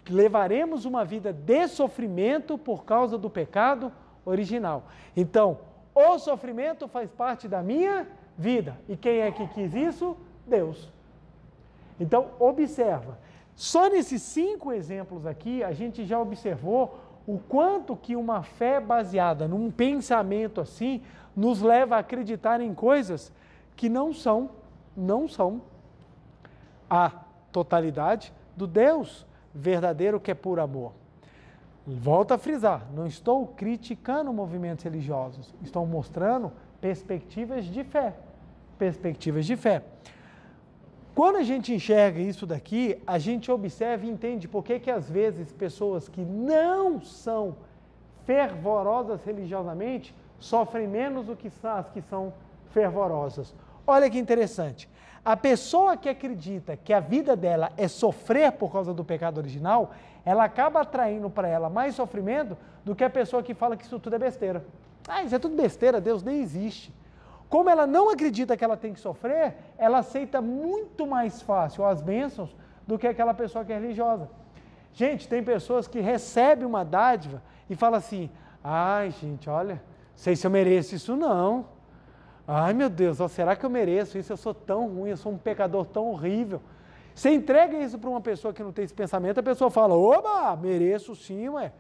S1: levaremos uma vida de sofrimento por causa do pecado original. Então, o sofrimento faz parte da minha vida. E quem é que quis isso? Deus. Então, observa. Só nesses cinco exemplos aqui, a gente já observou o quanto que uma fé baseada num pensamento assim nos leva a acreditar em coisas que não são, não são a totalidade do Deus verdadeiro que é por amor. Volto a frisar, não estou criticando movimentos religiosos, estou mostrando perspectivas de fé. Perspectivas de fé. Quando a gente enxerga isso daqui, a gente observa e entende por que, que às vezes pessoas que não são fervorosas religiosamente sofrem menos do que as que são fervorosas. Olha que interessante. A pessoa que acredita que a vida dela é sofrer por causa do pecado original, ela acaba atraindo para ela mais sofrimento do que a pessoa que fala que isso tudo é besteira. Ah, isso é tudo besteira, Deus nem existe. Como ela não acredita que ela tem que sofrer, ela aceita muito mais fácil as bênçãos do que aquela pessoa que é religiosa. Gente, tem pessoas que recebem uma dádiva e falam assim: ai, gente, olha, sei se eu mereço isso não. Ai meu Deus, ó, será que eu mereço isso? Eu sou tão ruim, eu sou um pecador tão horrível. Você entrega isso para uma pessoa que não tem esse pensamento, a pessoa fala: oba, mereço sim, ué,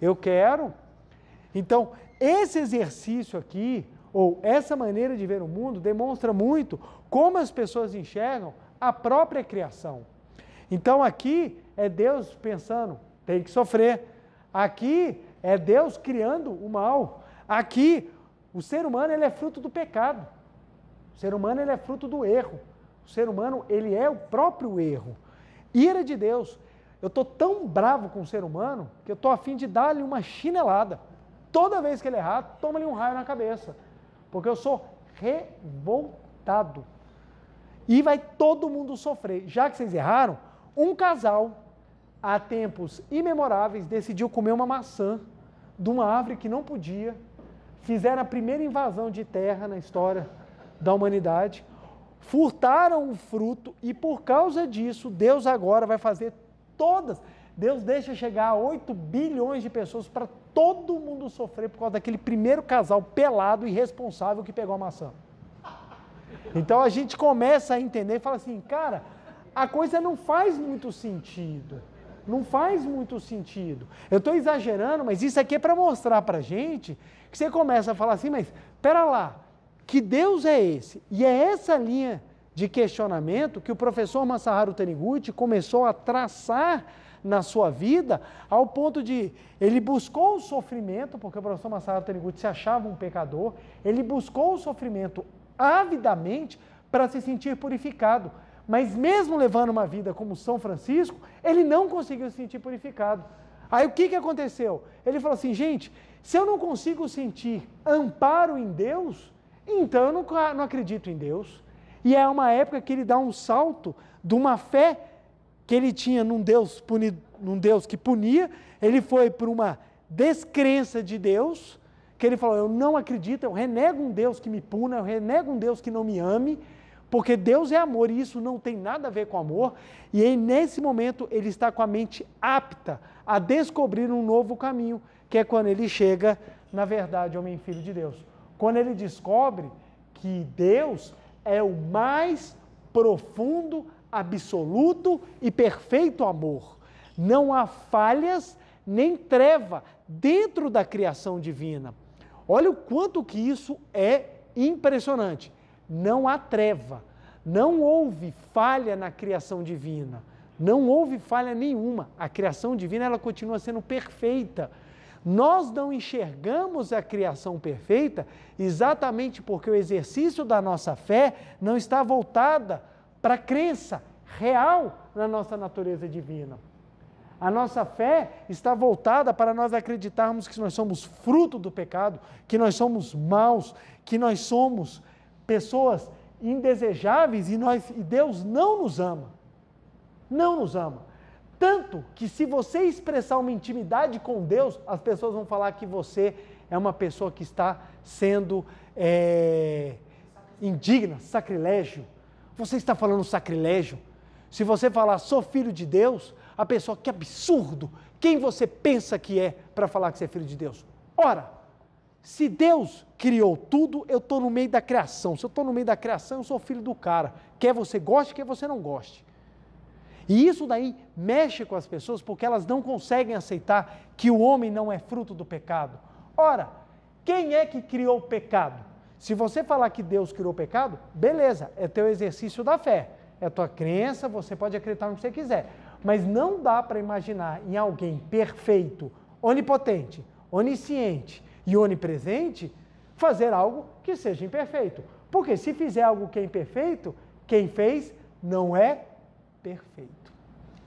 S1: eu quero. Então, esse exercício aqui, ou essa maneira de ver o mundo, demonstra muito como as pessoas enxergam a própria criação. Então, aqui é Deus pensando: tem que sofrer. Aqui é Deus criando o mal. Aqui o ser humano ele é fruto do pecado. O ser humano ele é fruto do erro. O ser humano ele é o próprio erro. Ira de Deus. Eu estou tão bravo com o ser humano que eu estou afim de dar-lhe uma chinelada. Toda vez que ele errar, toma-lhe um raio na cabeça. Porque eu sou revoltado. E vai todo mundo sofrer. Já que vocês erraram, um casal, há tempos imemoráveis, decidiu comer uma maçã de uma árvore que não podia fizeram a primeira invasão de terra na história da humanidade, furtaram o fruto e por causa disso, Deus agora vai fazer todas. Deus deixa chegar a 8 bilhões de pessoas para todo mundo sofrer por causa daquele primeiro casal pelado e responsável que pegou a maçã. Então a gente começa a entender e fala assim, cara, a coisa não faz muito sentido não faz muito sentido. Eu estou exagerando, mas isso aqui é para mostrar para gente que você começa a falar assim, mas espera lá, que Deus é esse? E é essa linha de questionamento que o professor Masaharu Taniguchi começou a traçar na sua vida, ao ponto de ele buscou o sofrimento, porque o professor Masaharu Taniguchi se achava um pecador, ele buscou o sofrimento avidamente para se sentir purificado. Mas mesmo levando uma vida como São Francisco, ele não conseguiu se sentir purificado. Aí o que, que aconteceu? Ele falou assim, gente, se eu não consigo sentir amparo em Deus, então eu não, não acredito em Deus. E é uma época que ele dá um salto de uma fé que ele tinha num Deus, puni, num Deus que punia, ele foi para uma descrença de Deus, que ele falou: Eu não acredito, eu renego um Deus que me puna, eu renego um Deus que não me ame. Porque Deus é amor e isso não tem nada a ver com amor. E aí, nesse momento, ele está com a mente apta a descobrir um novo caminho, que é quando ele chega, na verdade, homem filho de Deus. Quando ele descobre que Deus é o mais profundo, absoluto e perfeito amor. Não há falhas nem treva dentro da criação divina. Olha o quanto que isso é impressionante não há treva, não houve falha na criação divina, não houve falha nenhuma. A criação divina ela continua sendo perfeita. Nós não enxergamos a criação perfeita exatamente porque o exercício da nossa fé não está voltada para a crença real na nossa natureza divina. A nossa fé está voltada para nós acreditarmos que nós somos fruto do pecado, que nós somos maus, que nós somos pessoas indesejáveis e nós e Deus não nos ama. Não nos ama. Tanto que se você expressar uma intimidade com Deus, as pessoas vão falar que você é uma pessoa que está sendo é, indigna, sacrilégio. Você está falando sacrilégio. Se você falar sou filho de Deus, a pessoa que absurdo, quem você pensa que é para falar que você é filho de Deus? Ora, se Deus criou tudo, eu estou no meio da criação. Se eu estou no meio da criação, eu sou filho do cara. Quer você goste, quer você não goste. E isso daí mexe com as pessoas porque elas não conseguem aceitar que o homem não é fruto do pecado. Ora, quem é que criou o pecado? Se você falar que Deus criou o pecado, beleza, é teu exercício da fé, é tua crença, você pode acreditar no que você quiser. Mas não dá para imaginar em alguém perfeito, onipotente, onisciente, e onipresente, fazer algo que seja imperfeito. Porque se fizer algo que é imperfeito, quem fez não é perfeito.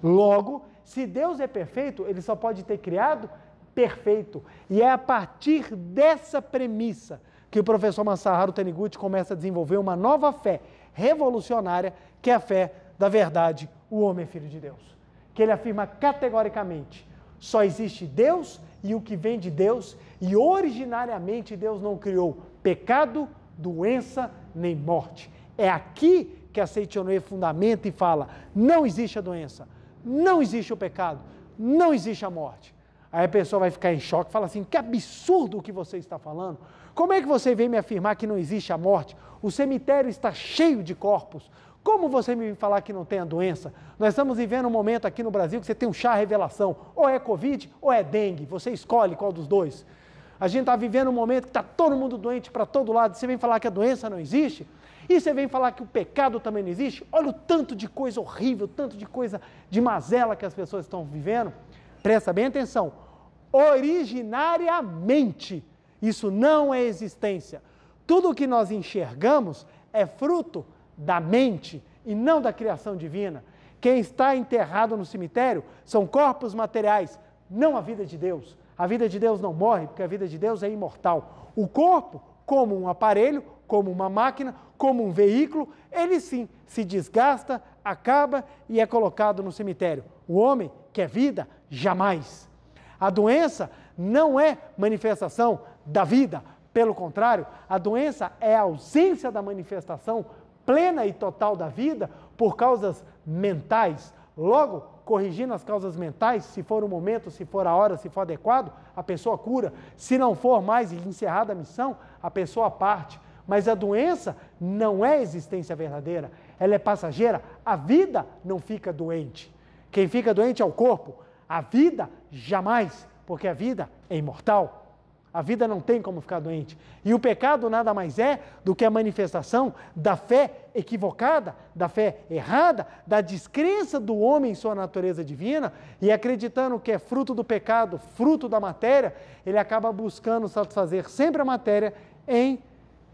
S1: Logo, se Deus é perfeito, ele só pode ter criado perfeito. E é a partir dessa premissa que o professor Masaharu Taniguchi começa a desenvolver uma nova fé revolucionária, que é a fé da verdade, o homem é filho de Deus. Que ele afirma categoricamente só existe Deus e o que vem de Deus, e originariamente Deus não criou pecado, doença nem morte. É aqui que a Seitonê fundamenta e fala: não existe a doença, não existe o pecado, não existe a morte. Aí a pessoa vai ficar em choque, fala assim: que absurdo o que você está falando. Como é que você vem me afirmar que não existe a morte? O cemitério está cheio de corpos. Como você me falar que não tem a doença? Nós estamos vivendo um momento aqui no Brasil que você tem um chá revelação. Ou é Covid ou é dengue. Você escolhe qual dos dois. A gente está vivendo um momento que está todo mundo doente para todo lado. Você vem falar que a doença não existe? E você vem falar que o pecado também não existe? Olha o tanto de coisa horrível, tanto de coisa de mazela que as pessoas estão vivendo. Presta bem atenção. Originariamente, isso não é existência. Tudo o que nós enxergamos é fruto da mente e não da criação divina. Quem está enterrado no cemitério são corpos materiais, não a vida de Deus. A vida de Deus não morre, porque a vida de Deus é imortal. O corpo, como um aparelho, como uma máquina, como um veículo, ele sim se desgasta, acaba e é colocado no cemitério. O homem que é vida? Jamais. A doença não é manifestação da vida, pelo contrário, a doença é a ausência da manifestação plena e total da vida por causas mentais. Logo, corrigindo as causas mentais, se for o momento, se for a hora, se for adequado, a pessoa cura. Se não for mais encerrada a missão, a pessoa parte. Mas a doença não é existência verdadeira, ela é passageira. A vida não fica doente. Quem fica doente é o corpo, a vida jamais, porque a vida é imortal. A vida não tem como ficar doente. E o pecado nada mais é do que a manifestação da fé equivocada, da fé errada, da descrença do homem em sua natureza divina e acreditando que é fruto do pecado, fruto da matéria, ele acaba buscando satisfazer sempre a matéria em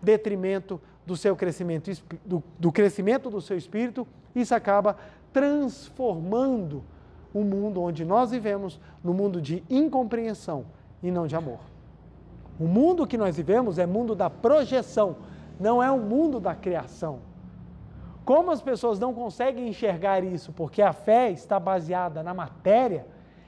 S1: detrimento do seu crescimento, do, do crescimento do seu espírito. Isso acaba transformando o mundo onde nós vivemos no mundo de incompreensão e não de amor. O mundo que nós vivemos é mundo da projeção, não é um mundo da criação. Como as pessoas não conseguem enxergar isso porque a fé está baseada na matéria,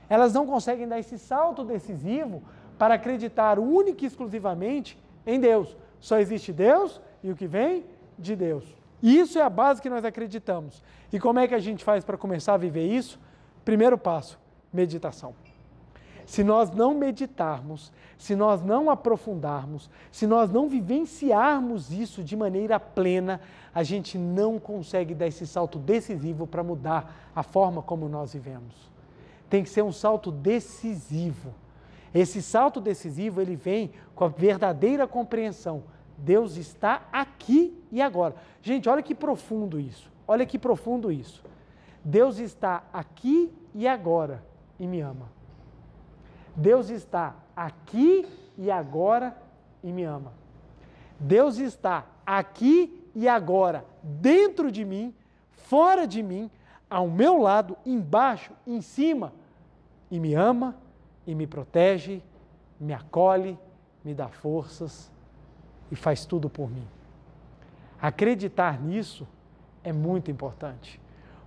S1: elas não conseguem dar esse salto decisivo para acreditar única e exclusivamente em Deus. Só existe Deus e o que vem de Deus. Isso é a base que nós acreditamos. E como é que a gente faz para começar a viver isso? Primeiro passo: meditação se nós não meditarmos, se nós não aprofundarmos, se nós não vivenciarmos isso de maneira plena, a gente não consegue dar esse salto decisivo para mudar a forma como nós vivemos. Tem que ser um salto decisivo. Esse salto decisivo ele vem com a verdadeira compreensão. Deus está aqui e agora. Gente, olha que profundo isso. Olha que profundo isso. Deus está aqui e agora e me ama. Deus está aqui e agora e me ama. Deus está aqui e agora, dentro de mim, fora de mim, ao meu lado, embaixo, em cima, e me ama, e me protege, me acolhe, me dá forças e faz tudo por mim. Acreditar nisso é muito importante,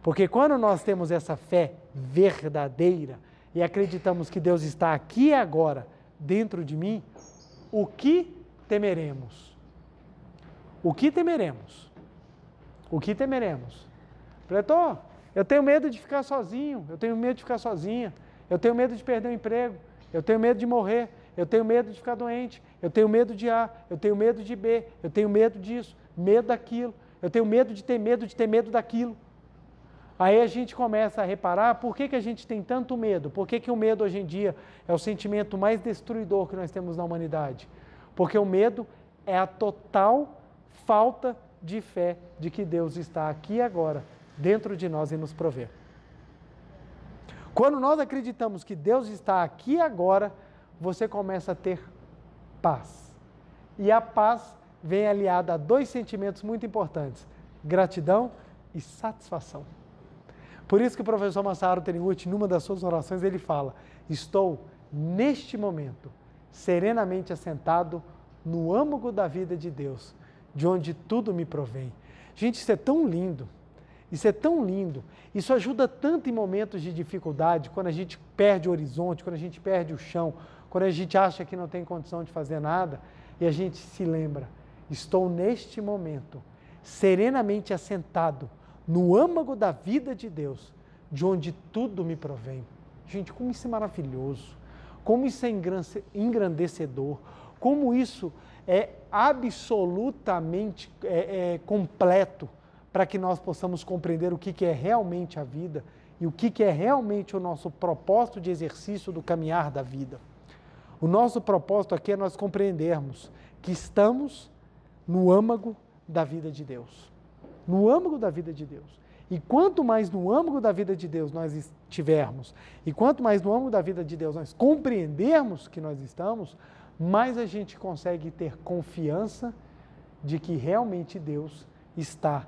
S1: porque quando nós temos essa fé verdadeira, e acreditamos que Deus está aqui e agora dentro de mim, o que temeremos? O que temeremos? O que temeremos? Pretor, eu tenho medo de ficar sozinho, eu tenho medo de ficar sozinha, eu tenho medo de perder o emprego, eu tenho medo de morrer, eu tenho medo de ficar doente, eu tenho medo de A, eu tenho medo de B, eu tenho medo disso, medo daquilo, eu tenho medo de ter medo de ter medo daquilo. Aí a gente começa a reparar por que, que a gente tem tanto medo, por que, que o medo hoje em dia é o sentimento mais destruidor que nós temos na humanidade. Porque o medo é a total falta de fé de que Deus está aqui agora, dentro de nós e nos provê. Quando nós acreditamos que Deus está aqui agora, você começa a ter paz. E a paz vem aliada a dois sentimentos muito importantes: gratidão e satisfação. Por isso que o professor Massaro Teniguchi, numa das suas orações, ele fala: Estou neste momento serenamente assentado no âmago da vida de Deus, de onde tudo me provém. Gente, isso é tão lindo. Isso é tão lindo. Isso ajuda tanto em momentos de dificuldade, quando a gente perde o horizonte, quando a gente perde o chão, quando a gente acha que não tem condição de fazer nada, e a gente se lembra: estou neste momento serenamente assentado no âmago da vida de Deus, de onde tudo me provém. Gente, como isso é maravilhoso, como isso é engrandecedor, como isso é absolutamente é, é, completo para que nós possamos compreender o que, que é realmente a vida e o que, que é realmente o nosso propósito de exercício do caminhar da vida. O nosso propósito aqui é nós compreendermos que estamos no âmago da vida de Deus no âmago da vida de Deus. E quanto mais no âmago da vida de Deus nós estivermos, e quanto mais no âmago da vida de Deus nós compreendermos que nós estamos, mais a gente consegue ter confiança de que realmente Deus está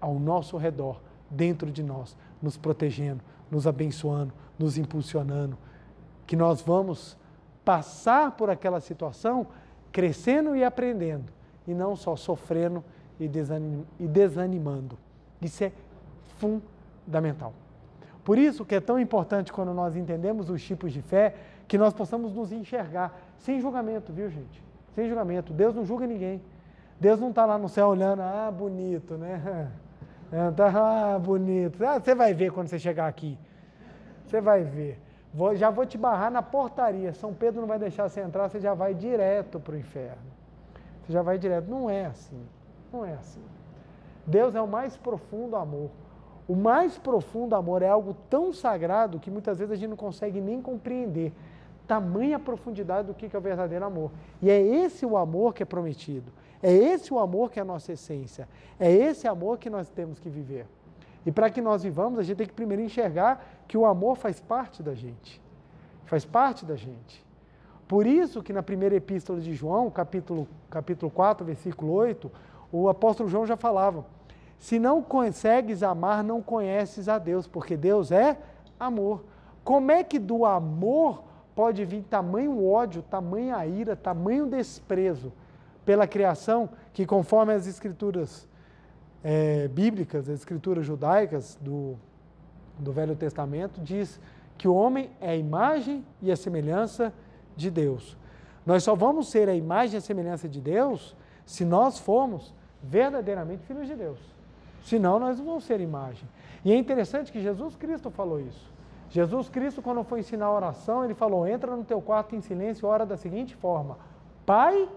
S1: ao nosso redor, dentro de nós, nos protegendo, nos abençoando, nos impulsionando, que nós vamos passar por aquela situação crescendo e aprendendo, e não só sofrendo e, desanim, e desanimando. Isso é fundamental. Por isso que é tão importante quando nós entendemos os tipos de fé, que nós possamos nos enxergar sem julgamento, viu gente? Sem julgamento. Deus não julga ninguém. Deus não está lá no céu olhando, ah, bonito, né? (laughs) Tá, ah, bonito. Ah, você vai ver quando você chegar aqui. Você vai ver. Vou, já vou te barrar na portaria. São Pedro não vai deixar você entrar, você já vai direto para o inferno. Você já vai direto. Não é assim. Não é assim. Deus é o mais profundo amor. O mais profundo amor é algo tão sagrado que muitas vezes a gente não consegue nem compreender tamanha profundidade do que é o verdadeiro amor. E é esse o amor que é prometido. É esse o amor que é a nossa essência. É esse amor que nós temos que viver. E para que nós vivamos, a gente tem que primeiro enxergar que o amor faz parte da gente. Faz parte da gente. Por isso que na primeira epístola de João, capítulo, capítulo 4, versículo 8, o apóstolo João já falava: se não consegues amar, não conheces a Deus, porque Deus é amor. Como é que do amor pode vir tamanho ódio, tamanha ira, tamanho desprezo pela criação, que conforme as escrituras é, bíblicas, as escrituras judaicas do, do Velho Testamento, diz que o homem é a imagem e a semelhança de Deus. Nós só vamos ser a imagem e a semelhança de Deus se nós formos verdadeiramente filhos de Deus. Senão nós não vamos ser imagem. E é interessante que Jesus Cristo falou isso. Jesus Cristo, quando foi ensinar a oração, ele falou: entra no teu quarto em silêncio e ora da seguinte forma: Pai.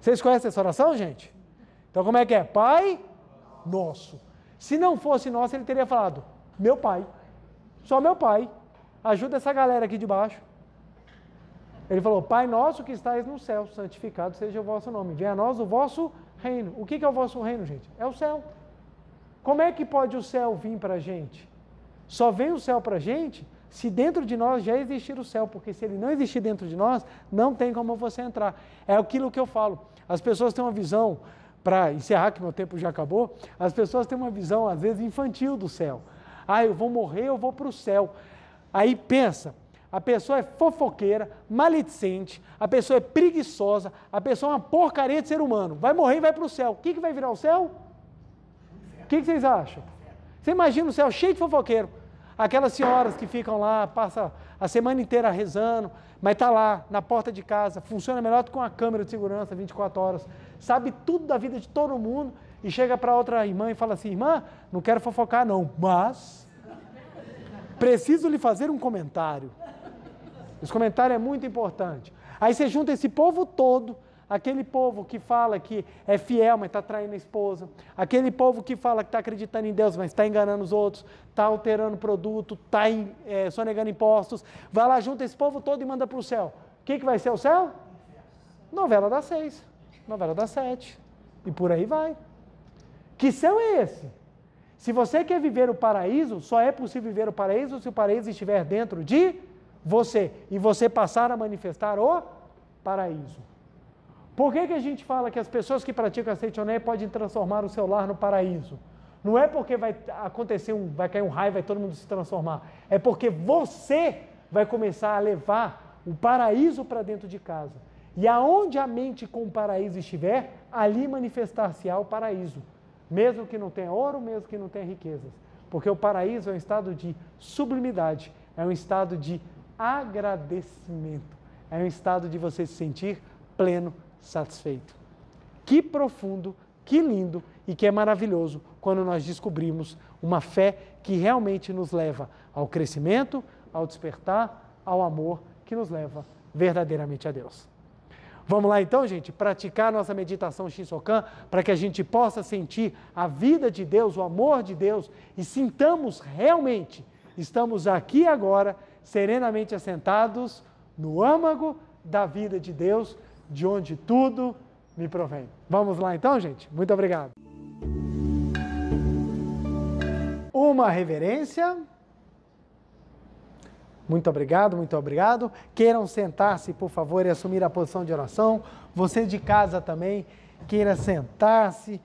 S1: Vocês conhecem essa oração, gente? Então como é que é? Pai nosso. Se não fosse nosso, ele teria falado: Meu pai. Só meu pai. Ajuda essa galera aqui de baixo. Ele falou: Pai nosso que estais no céu, santificado seja o vosso nome. Venha a nós o vosso reino. O que é o vosso reino, gente? É o céu. Como é que pode o céu vir para a gente? Só vem o céu para a gente se dentro de nós já existir o céu, porque se ele não existir dentro de nós, não tem como você entrar. É aquilo que eu falo. As pessoas têm uma visão, para encerrar que meu tempo já acabou, as pessoas têm uma visão, às vezes, infantil do céu. Ah, eu vou morrer, eu vou para o céu. Aí pensa, a pessoa é fofoqueira, maledicente, a pessoa é preguiçosa, a pessoa é uma porcaria de ser humano. Vai morrer e vai para o céu. O que, que vai virar o céu? O que, que vocês acham? Você imagina o céu cheio de fofoqueiro. Aquelas senhoras que ficam lá, passa a semana inteira rezando, mas está lá na porta de casa, funciona melhor do que uma câmera de segurança 24 horas, sabe tudo da vida de todo mundo e chega para outra irmã e fala assim: irmã, não quero fofocar não, mas preciso lhe fazer um comentário. Esse comentário é muito importante. Aí você junta esse povo todo, aquele povo que fala que é fiel, mas está traindo a esposa, aquele povo que fala que está acreditando em Deus, mas está enganando os outros, está alterando produto, está é, sonegando impostos, vai lá, junta esse povo todo e manda para o céu. O que, que vai ser o céu? Novela das seis, novela das sete, e por aí vai. Que céu é esse? Se você quer viver o paraíso, só é possível viver o paraíso se o paraíso estiver dentro de você e você passar a manifestar o paraíso. Por que, que a gente fala que as pessoas que praticam a Seichoné podem transformar o seu lar no paraíso? Não é porque vai acontecer um, vai cair um raio, vai todo mundo se transformar. É porque você vai começar a levar o paraíso para dentro de casa. E aonde a mente com o paraíso estiver, ali manifestar-se-á o paraíso. Mesmo que não tenha ouro, mesmo que não tenha riquezas. Porque o paraíso é um estado de sublimidade, é um estado de agradecimento. É um estado de você se sentir pleno, satisfeito. Que profundo, que lindo e que é maravilhoso quando nós descobrimos uma fé que realmente nos leva ao crescimento, ao despertar, ao amor que nos leva verdadeiramente a Deus. Vamos lá então, gente, praticar nossa meditação Shinsokan para que a gente possa sentir a vida de Deus, o amor de Deus e sintamos realmente, estamos aqui agora serenamente assentados no âmago da vida de Deus, de onde tudo me provém. Vamos lá então, gente? Muito obrigado. Uma reverência. Muito obrigado, muito obrigado. Queiram sentar-se, por favor, e assumir a posição de oração. Você de casa também, queira sentar-se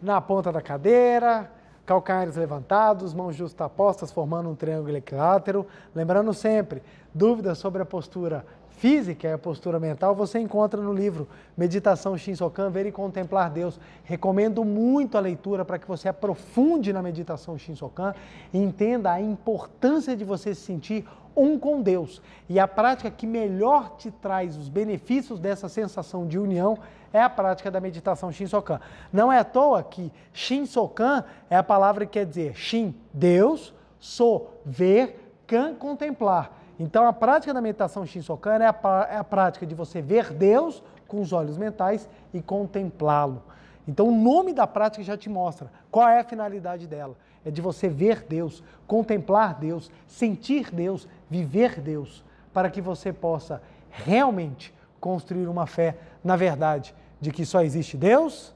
S1: na ponta da cadeira calcanhares levantados, mãos justapostas formando um triângulo equilátero. Lembrando sempre, dúvidas sobre a postura física e a postura mental você encontra no livro Meditação Shinsokan, Ver e Contemplar Deus. Recomendo muito a leitura para que você aprofunde na meditação Shinsokan e entenda a importância de você se sentir um com Deus. E a prática que melhor te traz os benefícios dessa sensação de união é a prática da meditação Shinsokan. Não é à toa que Shinsokan é a palavra que quer dizer Shin, Deus, So, ver, Kan, contemplar. Então a prática da meditação Shinsokan é a, é a prática de você ver Deus com os olhos mentais e contemplá-lo. Então o nome da prática já te mostra qual é a finalidade dela é de você ver Deus, contemplar Deus, sentir Deus, viver Deus, para que você possa realmente construir uma fé na verdade de que só existe Deus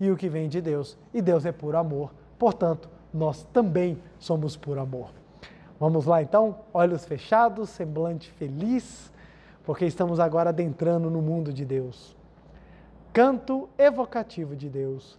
S1: e o que vem de Deus, e Deus é puro amor. Portanto, nós também somos puro amor. Vamos lá então, olhos fechados, semblante feliz, porque estamos agora adentrando no mundo de Deus. Canto evocativo de Deus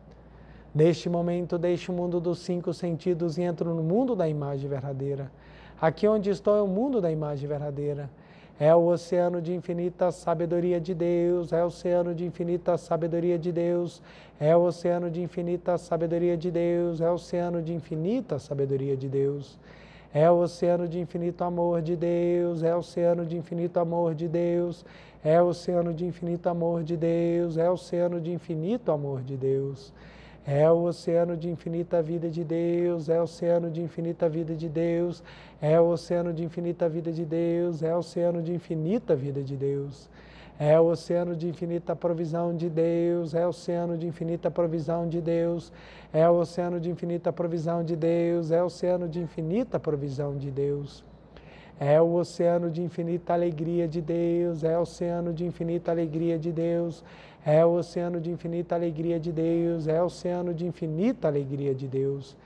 S1: Neste momento, deixo o mundo dos cinco sentidos e entro no mundo da imagem verdadeira. Aqui onde estou é o mundo da imagem verdadeira. É o oceano de infinita sabedoria de Deus, é o oceano de infinita sabedoria de Deus, é o oceano de infinita sabedoria de Deus, é o oceano de infinita sabedoria de Deus. É o oceano de infinito amor de Deus, é o oceano de infinito amor de Deus, é o oceano de infinito amor de Deus, é o oceano de infinito amor de Deus. É é o oceano de infinita vida de Deus, é o oceano de infinita vida de Deus, é o oceano de infinita vida de Deus, é o oceano de infinita vida de Deus. É o oceano de infinita provisão de Deus, é o oceano de infinita provisão de Deus, é o oceano de infinita provisão de Deus, é o oceano de infinita provisão de Deus. É o oceano de infinita alegria de Deus, é o oceano de infinita alegria de Deus, é o oceano de infinita alegria de Deus, é o oceano de infinita alegria de Deus,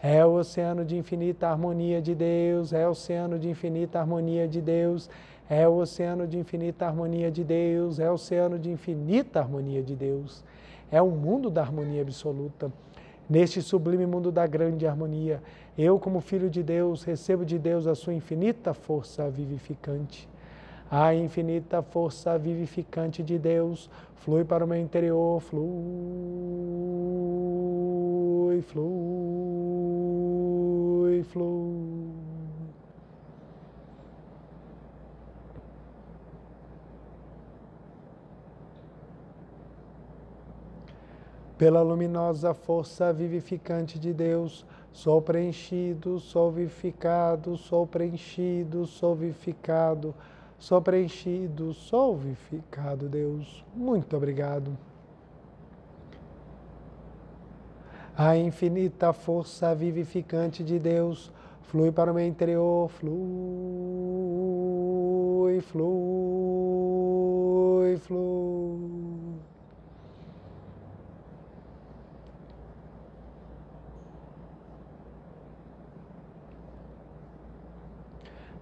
S1: é o oceano de infinita harmonia de Deus, é o oceano de infinita harmonia de Deus, é o oceano de infinita harmonia de Deus, é o oceano de infinita harmonia de Deus. É o mundo da harmonia absoluta. Neste sublime mundo da grande harmonia, eu, como filho de Deus, recebo de Deus a sua infinita força vivificante. A infinita força vivificante de Deus flui para o meu interior, flui, flui, flui. Pela luminosa força vivificante de Deus, Sol preenchido, sol vivificado, sol preenchido, sol vivificado, sol preenchido, sol vivificado, Deus. Muito obrigado. A infinita força vivificante de Deus flui para o meu interior, flui, flui, flui.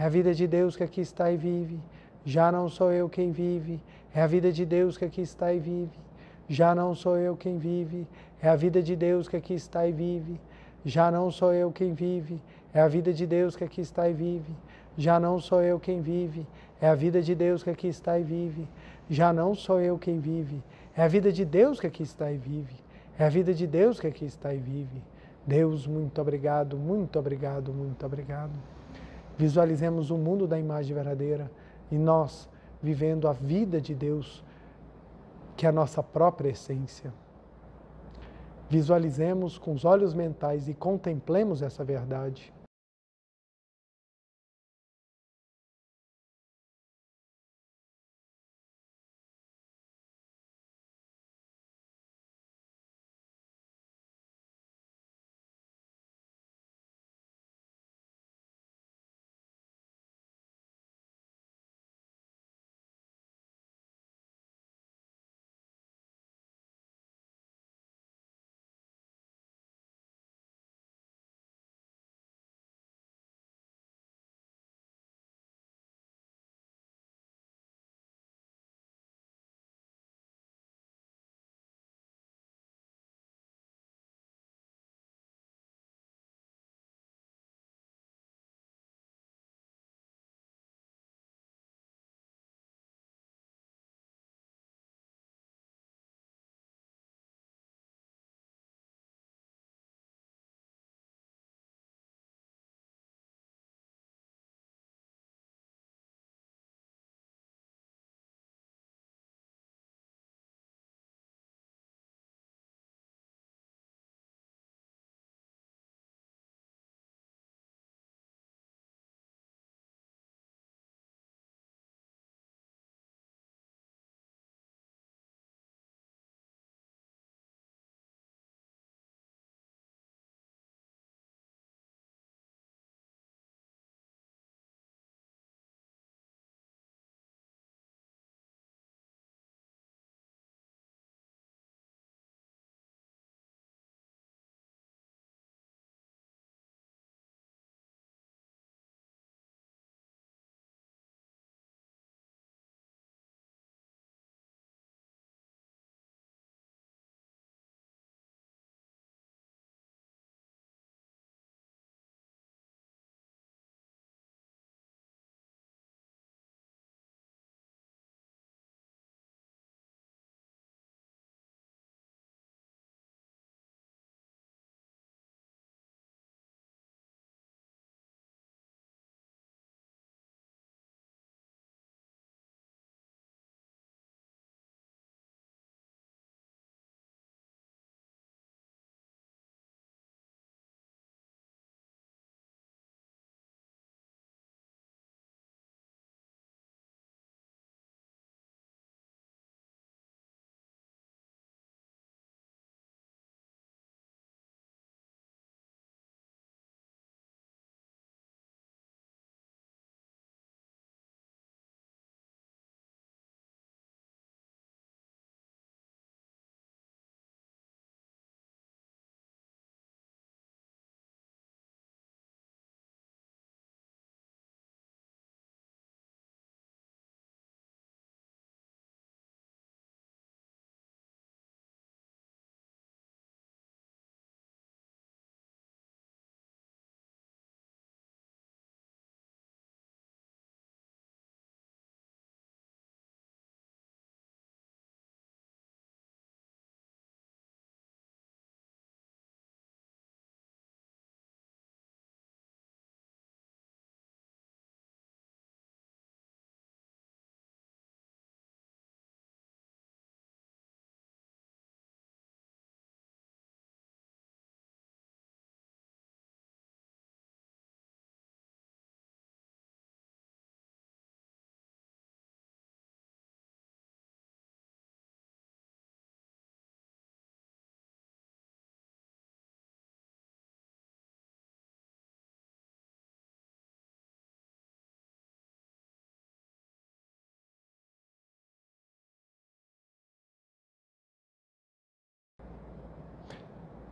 S1: é a vida de Deus que aqui está e vive. Já não sou eu quem vive. É a vida de Deus que aqui está e vive. Já não sou eu quem vive. É a vida de Deus que aqui está e vive. Já não sou eu quem vive. É a vida de Deus que aqui está e vive. Já não sou eu quem vive. É a vida de Deus que aqui está e vive. Já não sou eu quem vive. É a vida de Deus que aqui está e vive. É a vida de Deus que aqui está e vive. Deus, muito obrigado, muito obrigado, muito obrigado. Visualizemos o mundo da imagem verdadeira e nós vivendo a vida de Deus, que é a nossa própria essência. Visualizemos com os olhos mentais e contemplemos essa verdade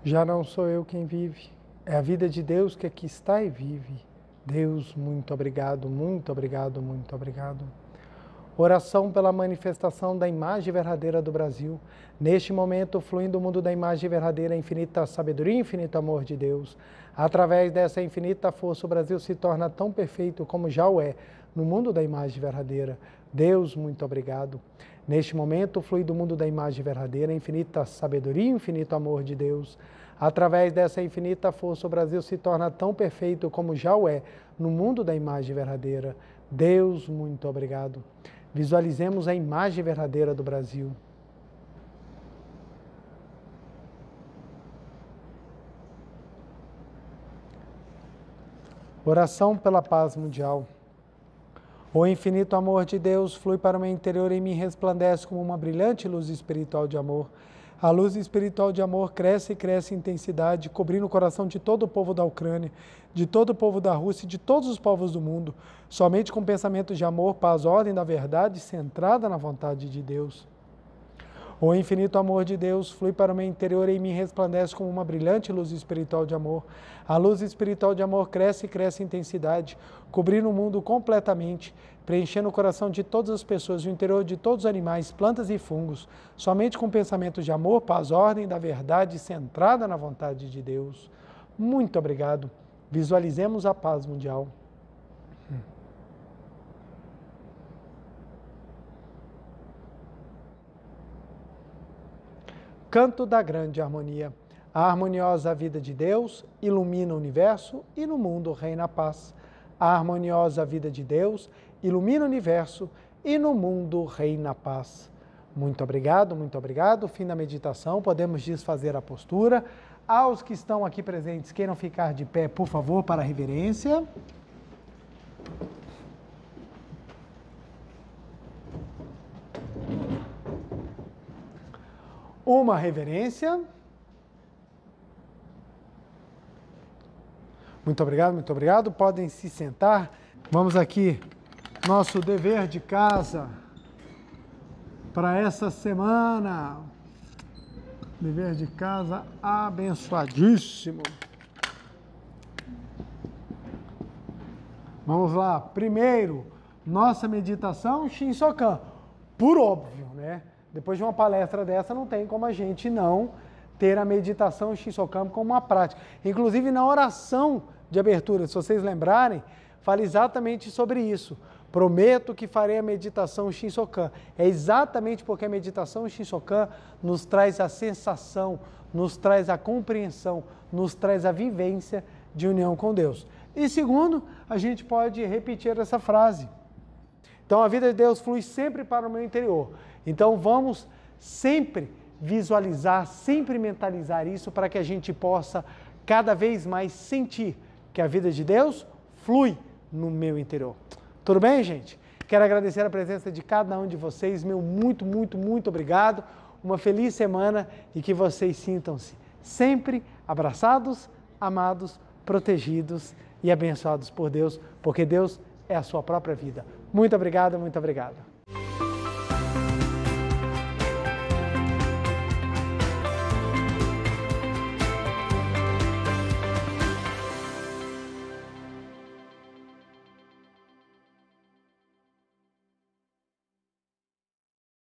S1: Já não sou eu quem vive, é a vida de Deus que aqui está e vive. Deus, muito obrigado, muito obrigado, muito obrigado. Oração pela manifestação da imagem verdadeira do Brasil. Neste momento, fluindo o mundo da imagem verdadeira, infinita sabedoria e infinito amor de Deus. Através dessa infinita força, o Brasil se torna tão perfeito como já o é no mundo da imagem verdadeira. Deus, muito obrigado. Neste momento, flui do mundo da imagem verdadeira, infinita sabedoria e infinito amor de Deus. Através dessa infinita força, o Brasil se torna tão perfeito como já o é no mundo da imagem verdadeira. Deus, muito obrigado. Visualizemos a imagem verdadeira do Brasil. Oração pela paz mundial. O infinito amor de Deus flui para o meu interior e me resplandece como uma brilhante luz espiritual de amor. A luz espiritual de amor cresce e cresce em intensidade, cobrindo o coração de todo o povo da Ucrânia, de todo o povo da Rússia e de todos os povos do mundo, somente com pensamentos de amor, paz, ordem da verdade, centrada na vontade de Deus. O infinito amor de Deus flui para o meu interior e me resplandece como uma brilhante luz espiritual de amor. A luz espiritual de amor cresce e cresce em intensidade, cobrindo o mundo completamente, preenchendo o coração de todas as pessoas, o interior de todos os animais, plantas e fungos, somente com pensamentos de amor, paz, ordem da verdade, centrada na vontade de Deus. Muito obrigado. Visualizemos a paz mundial. Canto da Grande Harmonia. A harmoniosa vida de Deus ilumina o universo e no mundo reina a paz. A harmoniosa vida de Deus ilumina o universo e no mundo reina a paz. Muito obrigado, muito obrigado. Fim da meditação, podemos desfazer a postura. Aos que estão aqui presentes, queiram ficar de pé, por favor, para a reverência. uma reverência. Muito obrigado, muito obrigado. Podem se sentar. Vamos aqui, nosso dever de casa para essa semana. Dever de casa abençoadíssimo. Vamos lá. Primeiro, nossa meditação Shinsokan. Por óbvio, né? Depois de uma palestra dessa, não tem como a gente não ter a meditação Shinsokampo como uma prática. Inclusive, na oração de abertura, se vocês lembrarem, fala exatamente sobre isso. Prometo que farei a meditação Shinsokan. É exatamente porque a meditação Shinsokan nos traz a sensação, nos traz a compreensão, nos traz a vivência de união com Deus. E segundo, a gente pode repetir essa frase. Então a vida de Deus flui sempre para o meu interior. Então vamos sempre visualizar, sempre mentalizar isso para que a gente possa cada vez mais sentir que a vida de Deus flui no meu interior. Tudo bem, gente? Quero agradecer a presença de cada um de vocês. Meu muito, muito, muito obrigado. Uma feliz semana e que vocês sintam-se sempre abraçados, amados, protegidos e abençoados por Deus, porque Deus é a sua própria vida. Muito obrigado, muito obrigado.